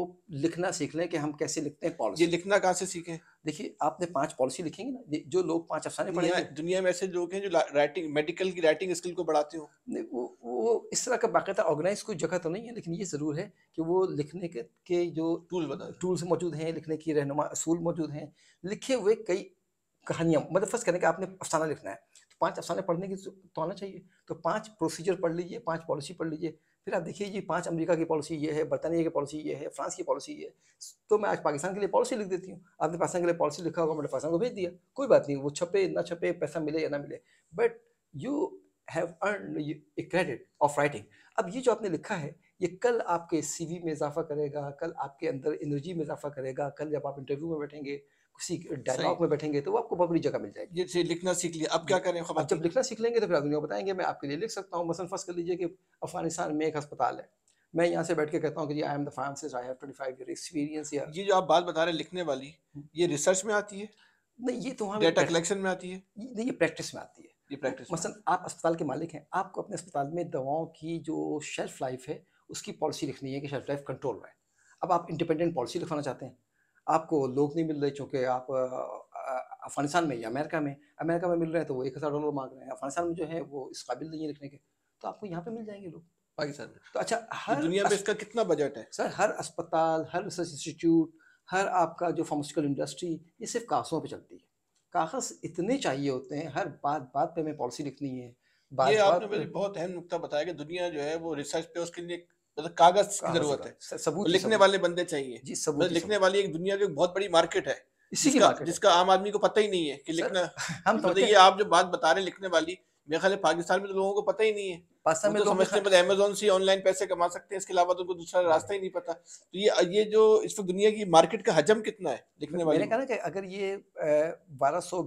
लिखना सीख लें कि हम कैसे लिखते हैं पॉलिसी ये लिखना कहाँ से सीखें देखिए आपने पांच पॉलिसी लिखेंगे ना जो लोग पांच अफसाने पढ़े दुनिया में ऐसे लोग हैं जो राइटिंग मेडिकल की राइटिंग स्किल को बढ़ाते हो नहीं वो वो इस तरह का बाकायदा ऑर्गेनाइज कोई जगह तो नहीं है लेकिन ये ज़रूर है कि वो लिखने के, के जो टूल बना टूल्स मौजूद हैं लिखने की रहनुमा असूल मौजूद हैं लिखे हुए कई कहानियाँ मतलब फर्स्ट करें कि आपने अफसाना लिखना है पांच अफसाने पढ़ने की तो आना चाहिए तो पांच प्रोसीजर पढ़ लीजिए पांच पॉलिसी पढ़ लीजिए फिर आप देखिए जी पांच अमेरिका की पॉलिसी ये है बरतानिया की पॉलिसी ये है फ्रांस की पॉलिसी ये है तो मैं आज पाकिस्तान के लिए पॉलिसी लिख देती हूँ आपने पाकिस्तान के लिए पॉलिसी लिखा होगा मैंने पाकिस्तान को भेज दिया कोई बात नहीं वो छपे ना छपे पैसा मिले या ना मिले but you have earn a credit of writing अब ये जो आपने लिखा है ये कल आपके वी में इजाफा करेगा कल आपके अंदर एनर्जी में इजाफा करेगा कल जब आप इंटरव्यू में बैठेंगे सीख डायलॉग में बैठेंगे तो वो आपको बहुत बड़ी जगह मिल जाएगी जैसे लिखना सीख लिया अब क्या करें खबर जब लिखना सीख लेंगे तो फिर आप को बताएंगे मैं आपके लिए लिख सकता हूँ मसल फर्स्ट कर लीजिए कि अफगानिस्तान में एक अस्पताल है मैं यहाँ से बैठ के कहता हूँ कि I am the I have 25 year experience या ये जो आप बात बता रहे हैं लिखने वाली हम्म। ये रिसर्च में आती है नहीं ये तो डेटा कलेक्शन में आती है नहीं ये प्रैक्टिस में आती है ये प्रैक्टिस मसलन आप अस्पताल के मालिक हैं आपको अपने अस्पताल में दवाओं की जो शेल्फ लाइफ है उसकी पॉलिसी लिखनी है कि शेल्फ लाइफ कंट्रोल रहे अब आप इंडिपेंडेंट पॉलिसी लिखवाना चाहते हैं आपको लोग नहीं मिल रहे चूँकि आप अफगानिस्तान में या अमेरिका में अमेरिका में मिल रहे हैं तो वो एक हज़ार डॉलर मांग रहे हैं अफगानिस्तान में जो है वो इस काबिल नहीं है रखने के तो आपको यहाँ पे मिल जाएंगे लोग पाकिस्तान में तो अच्छा हर दुनिया में इसका कितना बजट है सर हर अस्पताल हर रिसर्च इंस्टीट्यूट हर आपका जो फार्मास्यूटिकल इंडस्ट्री ये सिर्फ कागजों पर चलती है कागज इतने चाहिए होते हैं हर बात बात पर हमें पॉलिसी लिखनी है बात ये आपने बहुत अहम नुकता बताया कि दुनिया जो है वो रिसर्च पे उसके लिए मतलब कागज की जरूरत है सबूत लिखने वाले बंदे चाहिए जी सबूत मतलब लिखने वाली एक दुनिया की बहुत बड़ी मार्केट है इसी की मार्केट जिसका आम आदमी को पता ही नहीं है कि लिखना हम तो ये आप जो बात बता रहे हैं लिखने वाली मेरे ख्याल पाकिस्तान में तो लोगों को पता ही नहीं है पासा में तो, समझते हैं अमेजोन से ऑनलाइन पैसे कमा सकते हैं इसके अलावा तो कोई दूसरा रास्ता ही नहीं पता तो ये ये जो इस वक्त दुनिया की मार्केट का हजम कितना है देखने वाले मैंने कहा कि अगर ये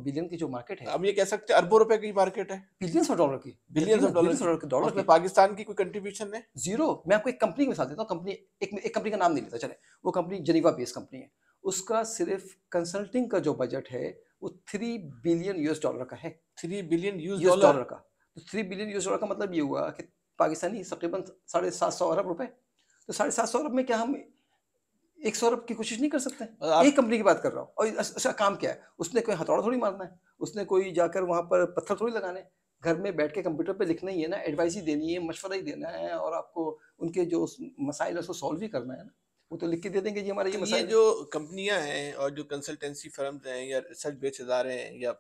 बिलियन की जो मार्केट है हम ये कह सकते हैं अरबों रुपए की मार्केट है बिलियंस ऑफ डॉलर की billions of dollar dollar Pakistan की कोई कंट्रीब्यूशन है जीरो मैं आपको एक कंपनी मिसाल देता हूँ कंपनी एक कंपनी का नाम नहीं लेता चले वो कंपनी जनीवा बेस्ड कंपनी है उसका सिर्फ कंसल्टिंग का जो बजट है वो थ्री बिलियन यूएस डॉलर का है थ्री बिलियन यूएस डॉलर का तो थ्री बिलियन यूएस डॉलर का मतलब ये हुआ कि पाकिस्तानी तकरीबन साढ़े सात सौ अरब रुपए तो साढ़े सात सौ अरब में क्या हम एक सौ अरब की कोशिश नहीं कर सकते एक कंपनी की बात कर रहा हूँ और अच्छा काम क्या है उसने कोई हथौड़ा थोड़ी मारना है उसने कोई जाकर वहाँ पर पत्थर थोड़ी लगाने घर में बैठ के कंप्यूटर पर लिखना ही है ना एडवाइस ही देनी है मशवरा ही देना है और आपको उनके जो मसाइल है उसको सॉल्व ही करना है ना वो तो लिख के दे देंगे जी हमारे ये तो मसाइल जो कंपनियाँ हैं और जो कंसल्टेंसी फर्म्स हैं या रिसर्च बेच इदारे हैं या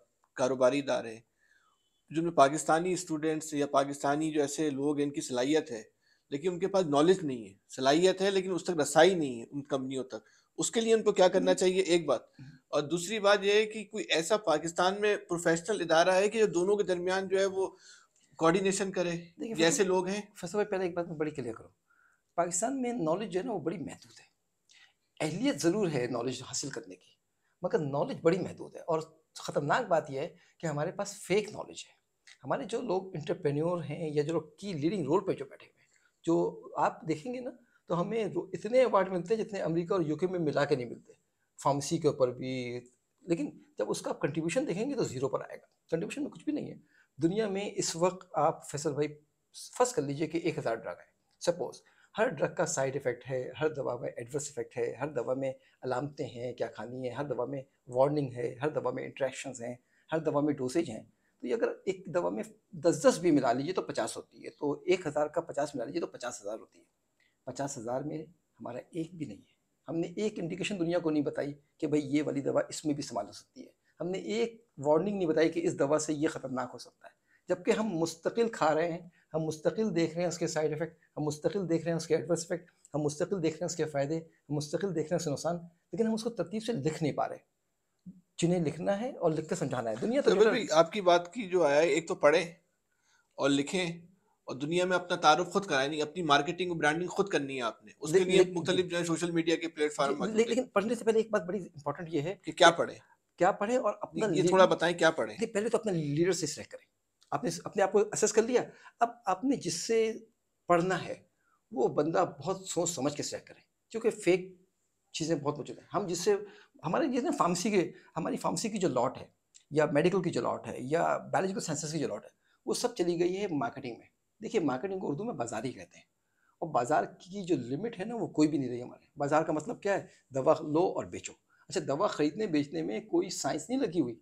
कारोबारी इदारे हैं जिनमें पाकिस्तानी स्टूडेंट्स या पाकिस्तानी जो ऐसे लोग हैं इनकी सलाहियत है लेकिन उनके पास नॉलेज नहीं है सलाहियत है लेकिन उस तक रसाई नहीं है उन कंपनियों तक उसके लिए उनको क्या करना हम्म। चाहिए एक बात और दूसरी बात यह है कि कोई ऐसा पाकिस्तान में प्रोफेशनल इदारा है कि जो दोनों के दरमियान जो है वो कोऑर्डिनेशन करे जैसे लोग हैं फसल भाई पहले एक बात मैं बड़ी क्लियर करूँ पाकिस्तान में नॉलेज जो है ना वो बड़ी महदूद है अहलियत ज़रूर है नॉलेज हासिल करने की मगर नॉलेज बड़ी महदूद है और ख़तरनाक बात यह है कि हमारे पास फेक नॉलेज है हमारे जो लोग इंटरप्रेन्योर हैं या जो लोग की लीडिंग रोल पर जो बैठे हुए हैं जो आप देखेंगे ना तो हमें इतने अवार्ड मिलते हैं जितने अमेरिका और यूके में मिला के नहीं मिलते फार्मेसी के ऊपर भी लेकिन जब उसका आप कंट्रीब्यूशन देखेंगे तो ज़ीरो पर आएगा कंट्रीब्यूशन में कुछ भी नहीं है दुनिया में इस वक्त आप फैसल भाई फर्स्ट कर लीजिए कि एक हज़ार ड्रग है सपोज़ हर ड्रग का साइड इफ़ेक्ट है हर दवा में एडवर्स इफ़ेक्ट है हर दवा में अलामतें हैं क्या खानी है हर दवा में वार्निंग है हर दवा में इंट्रैक्शन हैं हर दवा में डोसेज हैं तो ये अगर एक दवा में दस दस भी मिला लीजिए तो पचास होती है तो एक हज़ार का पचास मिला लीजिए तो पचास हज़ार होती है पचास हज़ार में हमारा एक भी नहीं है हमने एक इंडिकेशन दुनिया को नहीं बताई कि भाई ये वाली दवा इसमें भी इस्तेमाल हो सकती है हमने एक वार्निंग नहीं बताई कि इस दवा से ये ख़तरनाक हो सकता है जबकि हम मुस्तकिल खा रहे हैं हम मुस्तकिल देख रहे हैं उसके साइड इफ़ेक्ट हम मुस्तकिल देख रहे हैं उसके एडवर्स इफेक्ट हम मुस्तकिल देख रहे हैं उसके फ़ायदे हम मुस्तकिल देख रहे हैं उसके नुकसान लेकिन हम उसको तरतीब से लिख नहीं पा रहे जिन्हें लिखना है और लिख के समझाना है दुनिया तो भी आपकी बात की जो आया है एक तो पढ़े और लिखे और दुनिया में अपना तारुफ खुद कराए नहीं अपनी मार्केटिंग और ब्रांडिंग खुद करनी है आपने उसके लिए मुख्तलिफ जो है सोशल मीडिया के प्लेटफॉर्म ले, लेकिन पढ़ने से पहले एक बात बड़ी इंपॉर्टेंट ये है कि क्या पढ़े क्या पढ़े और अपना ये थोड़ा बताएं क्या पढ़े पहले तो अपने लीडर से सिलेक्ट करें आपने अपने आप को असेस कर लिया अब आपने जिससे पढ़ना है वो बंदा बहुत सोच समझ के सिलेक्ट करें क्योंकि फेक चीज़ें बहुत मौजूद हैं हम जिससे हमारे जिसने फार्मेसी के हमारी फार्मेसी की जो लॉट है या मेडिकल की जो लॉट है या बायोलॉजिकल साइंसेस की जो लॉट है वो सब चली गई है मार्केटिंग में देखिए मार्केटिंग को उर्दू में बाजार ही कहते हैं और बाजार की जो लिमिट है ना वो कोई भी नहीं रही हमारे बाजार का मतलब क्या है दवा लो और बेचो अच्छा दवा खरीदने बेचने में कोई साइंस नहीं लगी हुई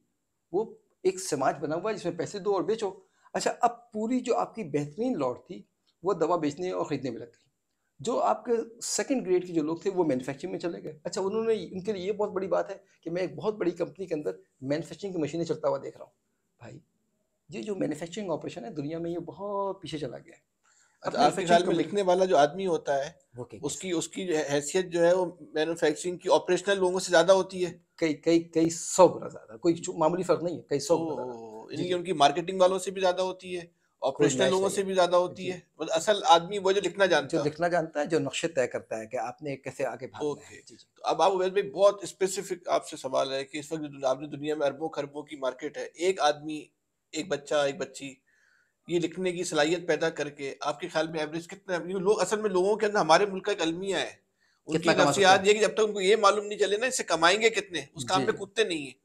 वो एक समाज बना हुआ है जिसमें पैसे दो और बेचो अच्छा अब पूरी जो आपकी बेहतरीन लॉट थी वो दवा बेचने और ख़रीदने में लग गई जो आपके सेकंड ग्रेड के जो लोग थे वो मैन्युफैक्चरिंग में चले गए अच्छा उन्होंने उनके लिए ये बहुत बड़ी बात है कि मैं एक बहुत बड़ी कंपनी के अंदर मैन्युफैक्चरिंग की मशीनें चलता हुआ देख रहा हूँ भाई ये जो मैन्युफैक्चरिंग ऑपरेशन है दुनिया में ये बहुत पीछे चला गया ख्याल में लिखने वाला जो आदमी होता है उसकी उसकी हैसियत जो है वो मैन्युफैक्चरिंग की ऑपरेशनल लोगों से ज्यादा होती है कई कई कई सौ गुना ज्यादा कोई मामूली फर्क नहीं है कई सौ उनकी मार्केटिंग वालों से भी ज्यादा होती है ऑपरेशनल लोगों से भी ज्यादा होती है मतलब असल आदमी वो जो लिखना जानता है जो लिखना जानता है जो नक्शे तय करता है कि आपने कैसे आगे ओके तो अब आप उवैस भाई बहुत स्पेसिफिक आपसे सवाल है कि इस वक्त आपने दुनिया में अरबों खरबों की मार्केट है एक आदमी एक बच्चा एक बच्ची ये लिखने की सलाहियत पैदा करके आपके ख्याल में एवरेज कितना लोग असल में लोगों के अंदर हमारे मुल्क का एक अलमिया है उनकी नफसियात ये कि जब तक उनको ये मालूम नहीं चले ना इससे कमाएंगे कितने उस काम में कूदते नहीं है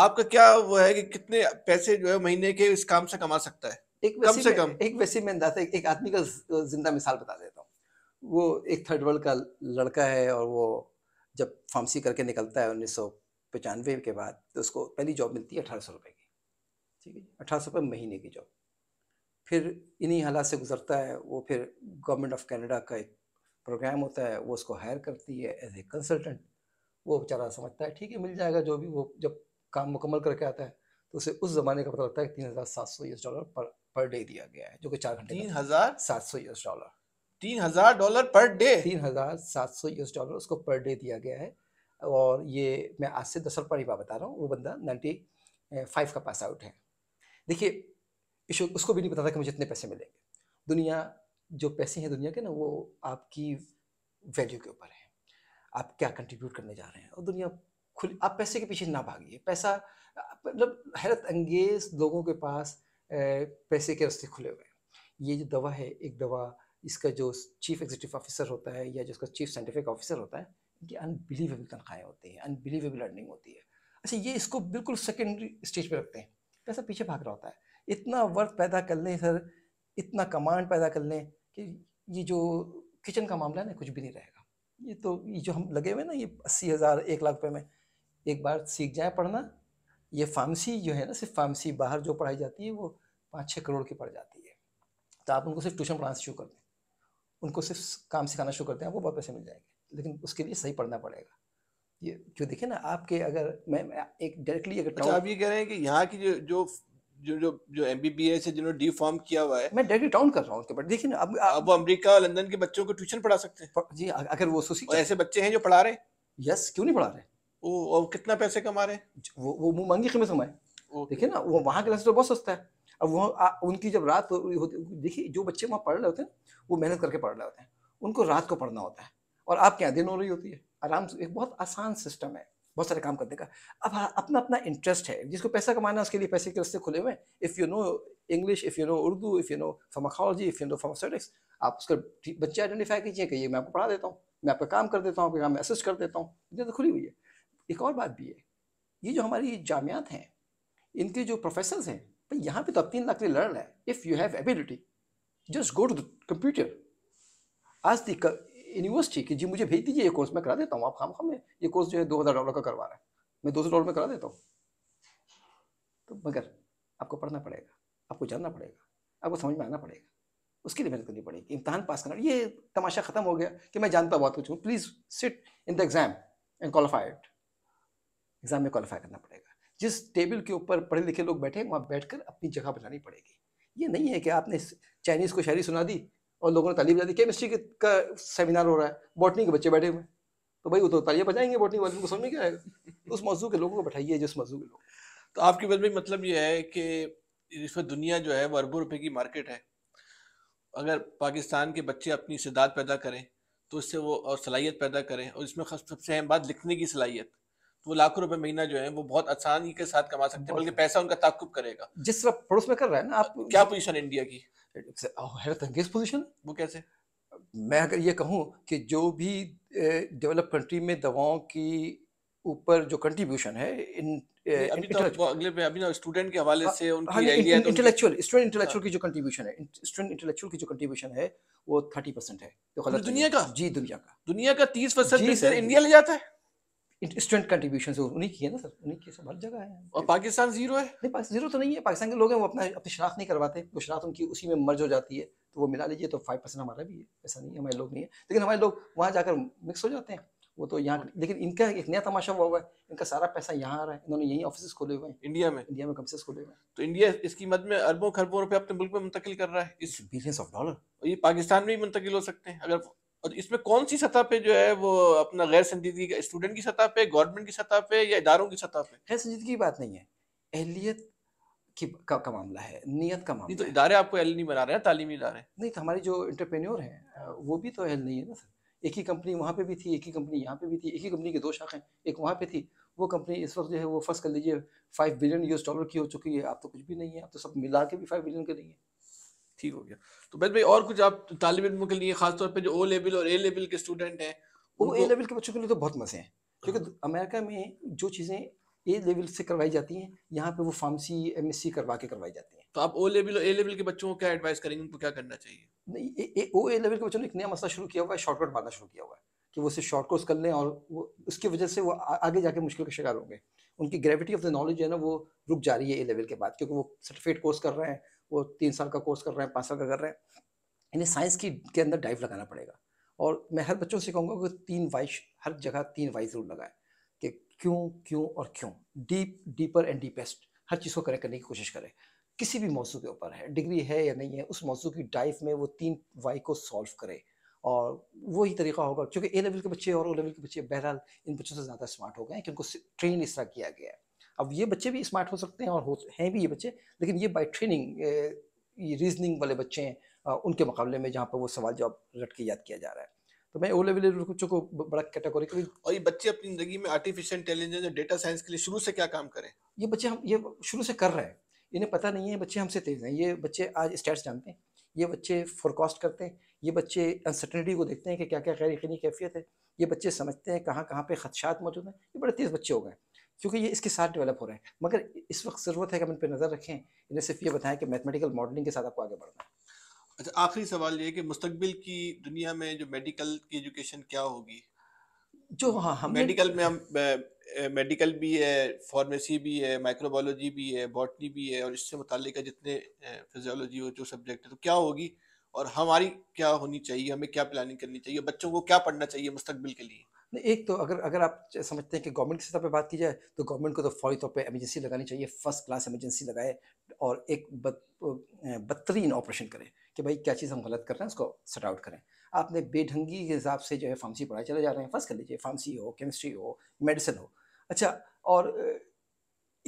आपका क्या वो है कि कितने पैसे जो है महीने के इस काम से कमा सकता है एक कम से कम एक वैसे मैं अंदाजा एक, आदमी का जिंदा मिसाल बता देता हूँ वो एक थर्ड वर्ल्ड का लड़का है और वो जब फार्मसी करके निकलता है उन्नीस सौ पचानवे के बाद तो उसको पहली जॉब मिलती है अठारह सौ रुपये की ठीक है अठारह सौ रुपये महीने की जॉब फिर इन्हीं हालात से गुजरता है वो फिर गवर्नमेंट ऑफ कनाडा का एक प्रोग्राम होता है वो उसको हायर करती है एज ए कंसल्टेंट वो बेचारा समझता है ठीक है मिल जाएगा जो भी वो जब काम मुकम्मल करके आता है तो उसे उस ज़माने का पता लगता है कि तीन हज़ार सात सौ यूएस डॉलर पर पर डे दिया गया है जो कि चार घंटे तीन हजार सात सौ यूएस डॉलर तीन हजार डॉलर पर डे तीन हजार सात सौ यूएस डॉलर उसको पर डे दिया गया है और ये मैं आज से दस पर ही बता रहा हूँ वो बंदा नाइन्टी फाइव eh, का पास आउट है देखिए इशू उसको भी नहीं पता था कि मुझे इतने पैसे मिलेंगे दुनिया जो पैसे हैं दुनिया के ना वो आपकी वैल्यू के ऊपर है आप क्या कंट्रीब्यूट करने जा रहे हैं और दुनिया खुली आप पैसे के पीछे ना भागिए पैसा मतलब हैरत अंगेज लोगों के पास पैसे के रास्ते खुले हुए हैं ये जो दवा है एक दवा इसका जो चीफ एग्जीक्यूटिव ऑफिसर होता है या जो इसका चीफ साइंटिफिक ऑफिसर होता है इनकी अनबिलीवेबल तनख्वाहें होती हैं अनबिलीवेबल अर्निंग होती है अच्छा ये इसको बिल्कुल सेकेंडरी स्टेज पर रखते हैं पैसा पीछे भाग रहा होता है इतना वर्क पैदा कर लें सर इतना कमांड पैदा कर लें कि ये जो किचन का मामला है ना कुछ भी नहीं रहेगा ये तो ये जो हम लगे हुए ना ये अस्सी हज़ार एक लाख रुपये में एक बार सीख जाए पढ़ना ये फार्मसी जो है ना सिर्फ फार्मसी बाहर जो पढ़ाई जाती है वो पाँच छः करोड़ की पड़ जाती है तो आप उनको सिर्फ ट्यूशन पढ़ाना शुरू कर दें उनको सिर्फ काम सिखाना शुरू करते हैं आपको बहुत पैसे मिल जाएंगे लेकिन उसके लिए सही पढ़ना पड़ेगा ये जो देखिए ना आपके अगर मैं, मैं एक डायरेक्टली अगर अच्छा आप ये कह रहे हैं कि यहाँ की जो जो जो जो जो एम बी बी एस है जिन्होंने डी फॉर्म किया हुआ है मैं डायरेक्टली टाउन कर रहा हूँ उसके बाद देखिए ना अब अब वो लंदन के बच्चों को ट्यूशन पढ़ा सकते हैं जी अगर वो सोसी ऐसे बच्चे हैं जो पढ़ा रहे हैं यस क्यों नहीं पढ़ा रहे ओ, और कितना पैसे कमा रहे हैं वो वो, महंगी कीमत कमाए देखिए ना वो वहाँ का लाइसेंस तो बहुत सस्ता है अब वो उनकी जब रात देखिए जो बच्चे वहाँ पढ़ रहे होते हैं वो मेहनत करके पढ़ रहे होते हैं उनको रात को पढ़ना होता है और आप क्या दिन हो रही होती है आराम से एक बहुत आसान सिस्टम है बहुत सारे काम करने का अब अपना अपना इंटरेस्ट है जिसको पैसा कमाना उसके लिए पैसे के रस्ते खुले हुए हैं if you know English if you know Urdu if you know pharmacology if you know pharmaceutics आप उसका बच्चे आइडेंटिफाई कीजिए कि ये मैं आपको पढ़ा देता हूँ मैं आपका काम कर देता हूँ आपके काम में असिस्ट कर देता हूँ ये तो खुली हुई है एक और बात भी है ये जो हमारी जामियात हैं इनके जो प्रोफेसर हैं भाई यहाँ पे तो अब तीन लाख लड़ रहा है if you have ability just go to the computer आज दी यूनिवर्सिटी की जी मुझे भेज दीजिए ये कोर्स मैं करा देता हूँ आप खाम खाम ये कोर्स जो है दो हज़ार डॉलर का करवा रहा है मैं दो सौ डॉलर में करा देता हूँ तो मगर आपको पढ़ना पड़ेगा आपको जानना पड़ेगा आपको समझ में आना पड़ेगा उसके लिए मेहनत करनी पड़ेगी इम्तहान पास करना ये तमाशा खत्म हो गया कि मैं जानता बहुत कुछ हूँ please sit in the exam and qualified exam में क्वालिफाई करना पड़ेगा जिस टेबल के ऊपर पढ़े लिखे लोग बैठे वहाँ बैठ अपनी जगह बनानी पड़ेगी ये नहीं है कि आपने चाइनीज़ को शायरी सुना दी और लोगों ने तालीम बजा दी केमिस्ट्री का सेमिनार हो रहा है बॉटनी के बच्चे बैठे हुए तो भाई वो तो तालियाँ बजाएंगे बॉटनी वाले को समझ में क्या आएगा उस मौजू के लोगों को बैठाइए जिस मौजू के लोग तो आपकी बात में मतलब ये है कि इस वक्त दुनिया जो है वो अरबों रुपये की मार्केट है अगर पाकिस्तान के बच्चे अपनी इस्तेदाद पैदा करें तो इससे वो और सलाहियत पैदा करें और इसमें सबसे अहम बात लिखने की सलाहियत वो लाखों रुपए महीना जो है वो बहुत आसानी के साथ कमा सकते हैं बल्कि पैसा उनका ताकुब करेगा जिस तरह पड़ोस में कर रहा है ना आप क्या पोजीशन इंडिया की oh, हैरत पोजीशन वो कैसे मैं अगर ये कहूँ कि जो भी डेवलप कंट्री में दवाओं की ऊपर जो कंट्रीब्यूशन है इन अभी तो अगले पे अभी ना स्टूडेंट के हवाले हाँ, से उनकी इंटेलेक्चुअल स्टूडेंट इंटेलेक्चुअल की जो कंट्रीब्यूशन है स्टूडेंट इंटेलेक्चुअल की जो कंट्रीब्यूशन है वो थर्टी परसेंट है तो दुनिया का जी दुनिया का दुनिया का तीस परसेंट तो इंडिया ले जाता है इंस्टेंट कंट्रीब्यूशन से उन्हीं की है ना सर उन्हीं की सब हर जगह है और पाकिस्तान जीरो है नहीं पाकिस्तान जीरो तो नहीं है पाकिस्तान के लोग हैं वो अपना अपनी शनाख्त नहीं करवाते वो शनाख्त उनकी उसी में मर्ज हो जाती है तो वो मिला लीजिए तो फाइव परसेंट हमारा भी है ऐसा नहीं है हमारे लोग नहीं है लेकिन हमारे लोग वहाँ जाकर मिक्स हो जाते हैं वो तो यहाँ लेकिन इनका एक नया तमाशा हुआ हुआ है इनका सारा पैसा यहाँ आ रहा है इन्होंने यही ऑफिस खोले हुए हैं इंडिया में इंडिया में से खोले हुए हैं तो इंडिया इसकी मद में अरबों खरबों रुपए अपने मुल्क में मुंतकिल कर रहा है इस बिलियंस ऑफ डॉलर ये पाकिस्तान में भी मुंतकिल हो सकते हैं अगर और इसमें कौन सी सतह पे जो है वो अपना गैर संजीदगी स्टूडेंट की सतह पे गवर्नमेंट की सतह पे या इदारों की सतह पे गैर संजीदगी की बात नहीं है अहलियत की का, का मामला है नीयत का तो मामला तो इदारे आपको अहल नहीं बना रहे हैं तालीमी इदारे नहीं तो हमारे जो इंटरप्रेन्योर हैं वो भी तो अहल नहीं है ना सर एक ही कंपनी वहाँ पे भी थी एक ही कंपनी यहाँ पे भी थी एक ही कंपनी के दो शाखें एक वहाँ पे थी वो कंपनी इस वक्त जो है वो फर्स्ट कर लीजिए फाइव बिलियन यूएस डॉलर की हो चुकी है आप तो कुछ भी नहीं है आप तो सब मिला के भी फाइव बिलियन के नहीं है ठीक हो गया तो बैद भाई और कुछ आप तालब इलमों के लिए खासतौर पर जो ओ लेवल और ए लेवल के स्टूडेंट हैं वो ए लेवल के बच्चों के लिए तो बहुत मज़े हैं क्योंकि हाँ। अमेरिका में जो चीज़ें ए लेवल से करवाई जाती हैं यहाँ पे वो फार्मसी एम एस सी करवा के करवाई जाती हैं तो आप ओ लेवल और ए लेवल के बच्चों को क्या एडवाइस करेंगे उनको क्या करना चाहिए नहीं ओ ए लेवल के बच्चों ने एक नया मसला शुरू किया हुआ है शॉर्टकट मारना शुरू किया हुआ है कि वो सिर्फ शॉर्ट कोर्स कर लें और वो उसकी वजह से वो आगे जाके मुश्किल का शिकार होंगे उनकी ग्रेविटी ऑफ द नॉलेज है ना वो रुक जा रही है ए लेवल के बाद क्योंकि वो सर्टिफिकेट कोर्स कर रहे हैं वो तीन साल का कोर्स कर रहे हैं पाँच साल का कर रहे हैं इन्हें साइंस की के अंदर डाइव लगाना पड़ेगा और मैं हर बच्चों से कहूँगा कि तीन वाइश हर जगह तीन वाई जरूर लगाए कि क्यों क्यों और क्यों डीप डीपर एंड डीपेस्ट हर चीज़ को करेक्ट करने की कोशिश करें किसी भी मौजू के ऊपर है डिग्री है या नहीं है उस मौजू की डाइव में वो तीन वाई को सॉल्व करे और वही तरीका होगा क्योंकि ए लेवल के बच्चे और ओ लेवल के बच्चे बहरहाल इन बच्चों से ज़्यादा स्मार्ट हो गए हैं कि उनको ट्रेन इस तरह किया गया है अब ये बच्चे भी स्मार्ट हो सकते हैं और हो हैं भी ये बच्चे लेकिन ये बाई ट्रेनिंग ये रीजनिंग वाले बच्चे हैं उनके मुकाबले में जहाँ पर वो सवाल जवाब रट के याद किया जा रहा है तो मैं ओ लेवल बच्चों को बड़ा कैटेगोरिकली और ये बच्चे अपनी जिंदगी में आर्टिफिशियल इंटेलिजेंस और डेटा साइंस के लिए शुरू से क्या काम करें ये बच्चे हम ये शुरू से कर रहे हैं इन्हें पता नहीं है बच्चे हमसे तेज हैं ये बच्चे आज स्टैट्स जानते हैं ये बच्चे फोरकास्ट करते हैं ये बच्चे अनसर्टनिटी को देखते हैं कि क्या क्या गैर यकीनी कैफियत है ये बच्चे समझते हैं कहाँ कहाँ पे खदशात मौजूद हैं ये बड़े तेज़ बच्चे हो गए क्योंकि ये इसके साथ डेवलप हो रहे हैं मगर इस वक्त ज़रूरत है कि हम इन पर नज़र रखें इन्हें सिर्फ ये बताएं कि मैथमेटिकल मॉडलिंग के साथ आपको आगे बढ़ना है अच्छा आखिरी सवाल ये कि मुस्तबिल की दुनिया में जो मेडिकल की एजुकेशन क्या होगी जो हाँ हम मेडिकल में हम मेडिकल भी है फार्मेसी भी है माइक्रोबायोलॉजी भी है बॉटनी भी है और इससे मुतल जितने फिजियोलॉजी और जो सब्जेक्ट है तो क्या होगी और हमारी क्या होनी चाहिए हमें क्या प्लानिंग करनी चाहिए बच्चों को क्या पढ़ना चाहिए मुस्तबिल के लिए एक तो अगर अगर आप समझते हैं कि गवर्नमेंट के सतह पर बात की जाए तो गवर्नमेंट को तो फौरी तौर पर एमरजेंसी लगानी चाहिए फर्स्ट क्लास एमरजेंसी लगाए और एक बद, बदतरीन ऑपरेशन करें कि भाई क्या चीज़ हम गलत कर रहे हैं उसको सट आउट करें आपने बेढंगी के हिसाब से जो है फार्मेसी पढ़ाए चले जा रहे हैं फर्स्ट कर लीजिए फार्मेसी हो केमिस्ट्री हो मेडिसिन हो अच्छा और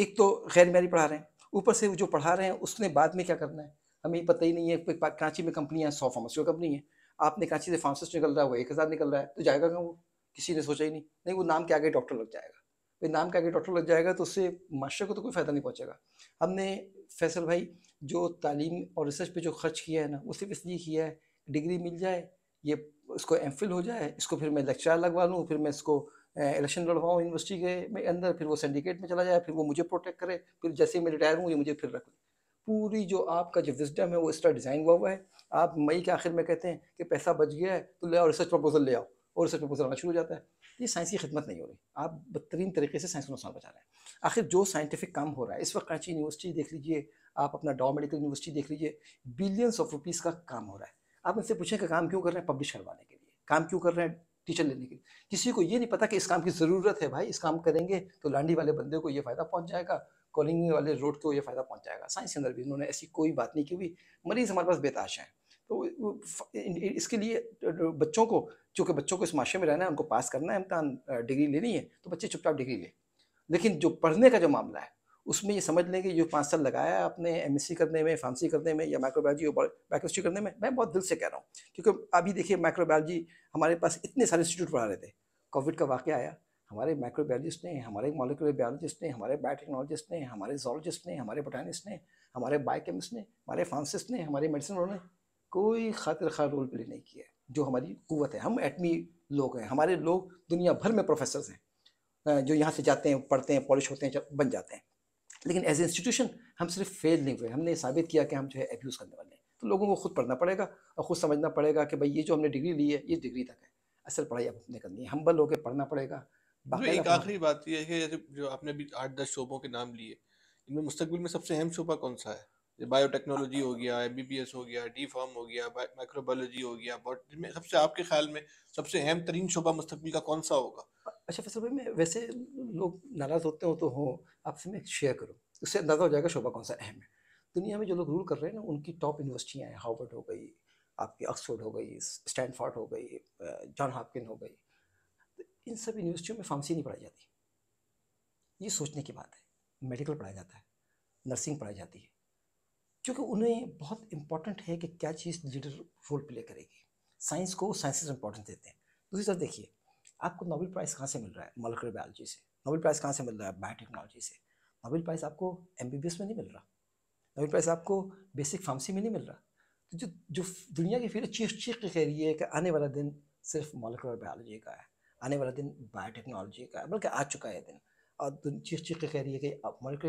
एक तो गैर मैरी पढ़ा रहे हैं ऊपर से जो पढ़ा रहे हैं उसने बाद में क्या करना है हमें पता ही नहीं है कराची में कंपनियाँ सौ फार्मास्यूटिकल कंपनी है आपने कराची से फार्मासिस्ट निकल रहा है वो एक हज़ार निकल रहा है तो जाएगा कहाँ वो किसी ने सोचा ही नहीं नहीं वो नाम के आगे डॉक्टर लग जाएगा भाई नाम के आगे डॉक्टर लग जाएगा तो उससे माशरे को तो कोई फ़ायदा नहीं पहुँचेगा हमने फैसल भाई जो तालीम और रिसर्च पे जो खर्च किया है ना वो सिर्फ इसलिए किया है डिग्री मिल जाए ये इसको एम हो जाए इसको फिर मैं लेक्चरार लगवा लूँ फिर मैं इसको इलेक्शन लड़वाऊँ यूनिवर्सिटी के में अंदर फिर वो सिंडिकेट में चला जाए फिर वो मुझे प्रोटेक्ट करे फिर जैसे ही मैं रिटायर हूँ ये मुझे फिर रख लें पूरी जो आपका जो विजडम है वो इस तरह डिज़ाइन हुआ हुआ है आप मई के आखिर में कहते हैं कि पैसा बच गया है तो ले आओ रिसर्च प्रपोजल ले आओ और रिसर्च प्रपोजल आना शुरू हो जाता है ये साइंस की खिदमत नहीं हो रही आप बदतरीन तरीके से साइंस को नुकसान पहुँचा रहे हैं आखिर जो साइंटिफिक काम हो रहा है इस वक्त कराची यूनिवर्सिटी देख लीजिए आप अपना डॉ मेडिकल यूनिवर्सिटी देख लीजिए बिलियंस ऑफ रुपीज़ का काम हो रहा है आप इनसे पूछें कि काम क्यों कर रहे हैं पब्लिश करवाने के लिए काम क्यों कर रहे हैं टीचर लेने के लिए किसी को ये नहीं पता कि इस काम की ज़रूरत है भाई इस काम करेंगे तो लांडी वाले बंदे को ये फ़ायदा पहुँच जाएगा कॉलिंग वाले रोड को ये फ़ायदा पहुँच जाएगा साइंस के अंदर भी इन्होंने ऐसी कोई बात नहीं की हुई मरीज़ हमारे पास बेताश हैं तो इसके लिए बच्चों को चूँकि बच्चों को इस माशरे में रहना है उनको पास करना है इम्तान डिग्री लेनी है तो बच्चे चुपचाप डिग्री लें लेकिन जो पढ़ने का जो मामला है उसमें ये समझ लें कि जो पाँच साल लगाया अपने एम करने में फार्मसी करने में या माइक्रोबायोलॉजी और बायोकेमिस्ट्री करने में मैं बहुत दिल से कह रहा हूँ क्योंकि अभी देखिए माइक्रोबायोलॉजी हमारे पास इतने सारे इंस्टीट्यूट पढ़ा रहे थे कोविड का वाक्य आया हमारे माइक्रोबायोलॉजिस्ट ने हमारे मॉलिकुलर बायोलॉजिस्ट ने हमारे बायोटेक्नोलॉजिस्ट ने हमारे जोलॉजिस्ट ने हमारे बोटानिस्ट ने हमारे बायोकेमिस्ट ने हमारे फार्मासिस्ट ने हमारे मेडिसिन वालों ने कोई खातिर खा रोल प्ले नहीं किया जो हमारी कुत है हम एटमी लोग हैं हमारे लोग दुनिया भर में प्रोफेसर हैं जो यहाँ से जाते हैं पढ़ते हैं पॉलिश होते हैं बन जाते हैं लेकिन एज ए इंस्टीट्यूशन हम सिर्फ फेल नहीं हुए हमने साबित किया कि हम जो है एब्यूज़ करने वाले हैं तो लोगों को खुद पढ़ना पड़ेगा और खुद समझना पड़ेगा कि भाई ये जो हमने डिग्री ली है ये डिग्री तक है असल पढ़ाई अब हमने करनी है हम बल होकर पढ़ना पड़ेगा एक आखिरी बात यह है कि जो आपने अभी आठ दस शोबों के नाम लिए इनमें मुस्तकबिल में सबसे अहम शोबा कौन सा है बायोटेक्नोलॉजी हो गया एम बी बी एस हो गया डी फॉर्म हो गया माइक्रोबायोलॉजी हो गया बट इनमें सबसे आपके ख्याल में सबसे अहम तरीन शोबा मुस्तबिल का कौन सा होगा अच्छा फैसल भाई मैं वैसे लोग नाराज़ होते हो तो हो आपसे मैं शेयर करूँ उससे अंदाज़ा हो जाएगा शोबा कौन सा अहम है दुनिया में जो लोग रूल कर रहे हैं ना उनकी टॉप यूनिवर्सिटियाँ हैं हार्वर्ड हो गई आपकी ऑक्सफोर्ड हो गई स्टैंडफोर्ड हो गई जॉन हॉपकिन हो गई तो इन सब यूनिवर्सिटियों में फार्मेसी नहीं पढ़ाई जाती ये सोचने की बात है मेडिकल पढ़ाया जाता है नर्सिंग पढ़ाई जाती है क्योंकि उन्हें बहुत इंपॉर्टेंट है कि क्या चीज़ लीडर रोल प्ले करेगी साइंस को साइंसेज इंपॉर्टेंस देते हैं दूसरी तरफ देखिए आपको नोबेल प्राइज़ कहाँ से मिल रहा है मोलिकुलर बायोलॉजी से नोबेल प्राइज़ कहाँ से मिल रहा है बायोटेक्नोलॉजी से नोबेल प्राइज़ आपको एम में नहीं मिल रहा नोबेल प्राइज़ आपको बेसिक फार्मसी में नहीं मिल रहा तो जो जो दुनिया की फिर चीख चीख के कह रही है कि आने वाला दिन सिर्फ मोलिकुलर बायोलॉजी का है आने वाला दिन बायोटेक्नोलॉजी का है बल्कि आ चुका है दिन जिस चीज़ कह रही है कि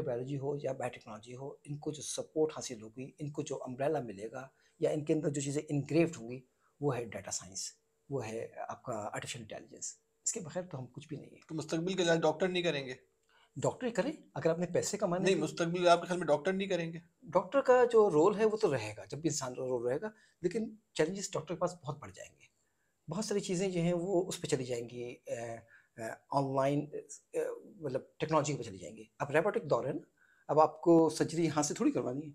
बायोलॉजी हो या बायोटेक्नोलॉजी हो इनको जो सपोर्ट हासिल होगी इनको जो अम्ब्रेला मिलेगा या इनके अंदर जो चीज़ें इनग्रेव्ड होंगी वो है डाटा साइंस वो है आपका आर्टिफिशियल इंटेलिजेंस इसके बगैर तो हम कुछ भी नहीं है तो मुस्तबिल के डॉक्टर नहीं करेंगे डॉक्टर करें अगर आपने पैसे कमाने नहीं मुस्तकबिल आपके ख्याल में डॉक्टर नहीं करेंगे डॉक्टर का जो रोल है वो तो रहेगा जब भी इंसान का रोल रहेगा लेकिन चैलेंजेस डॉक्टर के पास बहुत बढ़ जाएंगे बहुत सारी चीज़ें जो हैं वो उस पर चली जाएंगी ऑनलाइन मतलब टेक्नोलॉजी पर चले जाएंगे अब रेबोटिक दौर है ना अब आपको सर्जरी यहाँ से थोड़ी करवानी है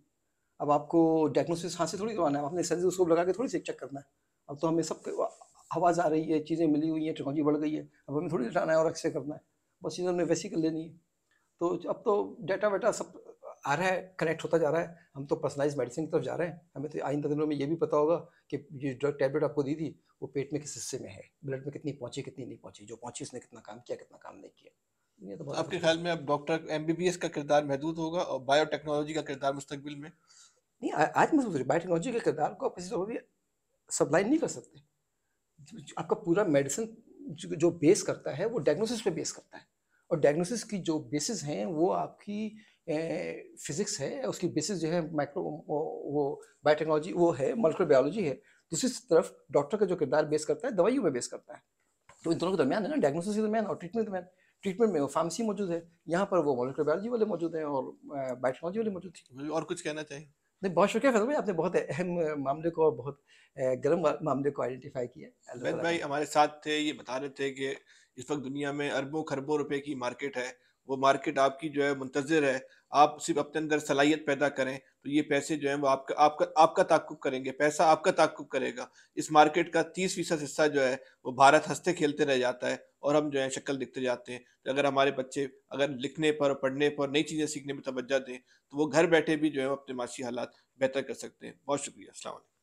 अब आपको डायग्नोसिस हाथ से थोड़ी करवाना है आपने सर्जरी उसको लगा के थोड़ी से चेक करना है अब तो हमें सब आवाज़ आ रही है चीज़ें मिली हुई हैं टेक्नोलॉजी बढ़ गई है अब हमें थोड़ी हटाना है और एक्सरे करना है बस चीज़ें हमने वैसी कर लेनी है तो अब तो डाटा वाटा सब आ रहा है कनेक्ट होता जा रहा है हम तो पर्सनलाइज मेडिसिन की तरफ जा रहे हैं हमें तो आइंदा दिनों में ये भी पता होगा कि ये ड्रग टैबलेट आपको दी थी वो पेट में किस हिस्से में है ब्लड में कितनी पहुंची कितनी नहीं पहुंची जो पहुंची उसने कितना काम किया कितना काम नहीं किया ये तो, तो आपके ख्याल में अब डॉक्टर एम का किरदार महदूद होगा और बायोटेक्नोलॉजी का किरदार मुस्तकबिल में नहीं आज महसूस हो बायोटेक्नोलॉजी के किरदार को आप किसी तरह भी सप्लाई नहीं कर सकते आपका पूरा मेडिसिन जो बेस करता है वो डायग्नोसिस पे बेस करता है और डायग्नोसिस की जो बेसिस हैं वो आपकी फिजिक्स है उसकी बेसिस जो है माइक्रो वो बायोटेक्नोलॉजी वो है मॉलिकुलर बायोलॉजी है दूसरी तरफ डॉक्टर का जो किरदार बेस करता है दवाइयों में बेस करता है तो इन दोनों के दरमियान है ना डायग्नोसिस के दरमियान और ट्रीटमेंट के दरमियान ट्रीटमेंट में वो फार्मेसी मौजूद है यहाँ पर वो मॉलिकुलर बायोलॉजी वाले मौजूद हैं और बायोटेक्नोलॉजी वाले मौजूद थी और कुछ कहना चाहिए नहीं बहुत शुक्रिया फैसल भाई आपने बहुत अहम मामले को और बहुत गर्म मामले को आइडेंटिफाई किया अवैध भाई हमारे साथ थे ये बता रहे थे कि इस वक्त दुनिया में अरबों खरबों रुपए की मार्केट है वो मार्केट आपकी जो है मुंतजर है आप सिर्फ अपने अंदर सलाहियत पैदा करें तो ये पैसे जो है वो आपका आपका आपका ताकुब करेंगे पैसा आपका ताकुब करेगा इस मार्केट का तीस फीसद हिस्सा जो है वो भारत हंसते खेलते रह जाता है और हम जो है शक्ल दिखते जाते हैं तो अगर हमारे बच्चे अगर लिखने पर पढ़ने पर नई चीज़ें सीखने में तोज्जा दें तो वो घर बैठे भी जो है अपने माशी हालात बेहतर कर सकते हैं बहुत शुक्रिया असल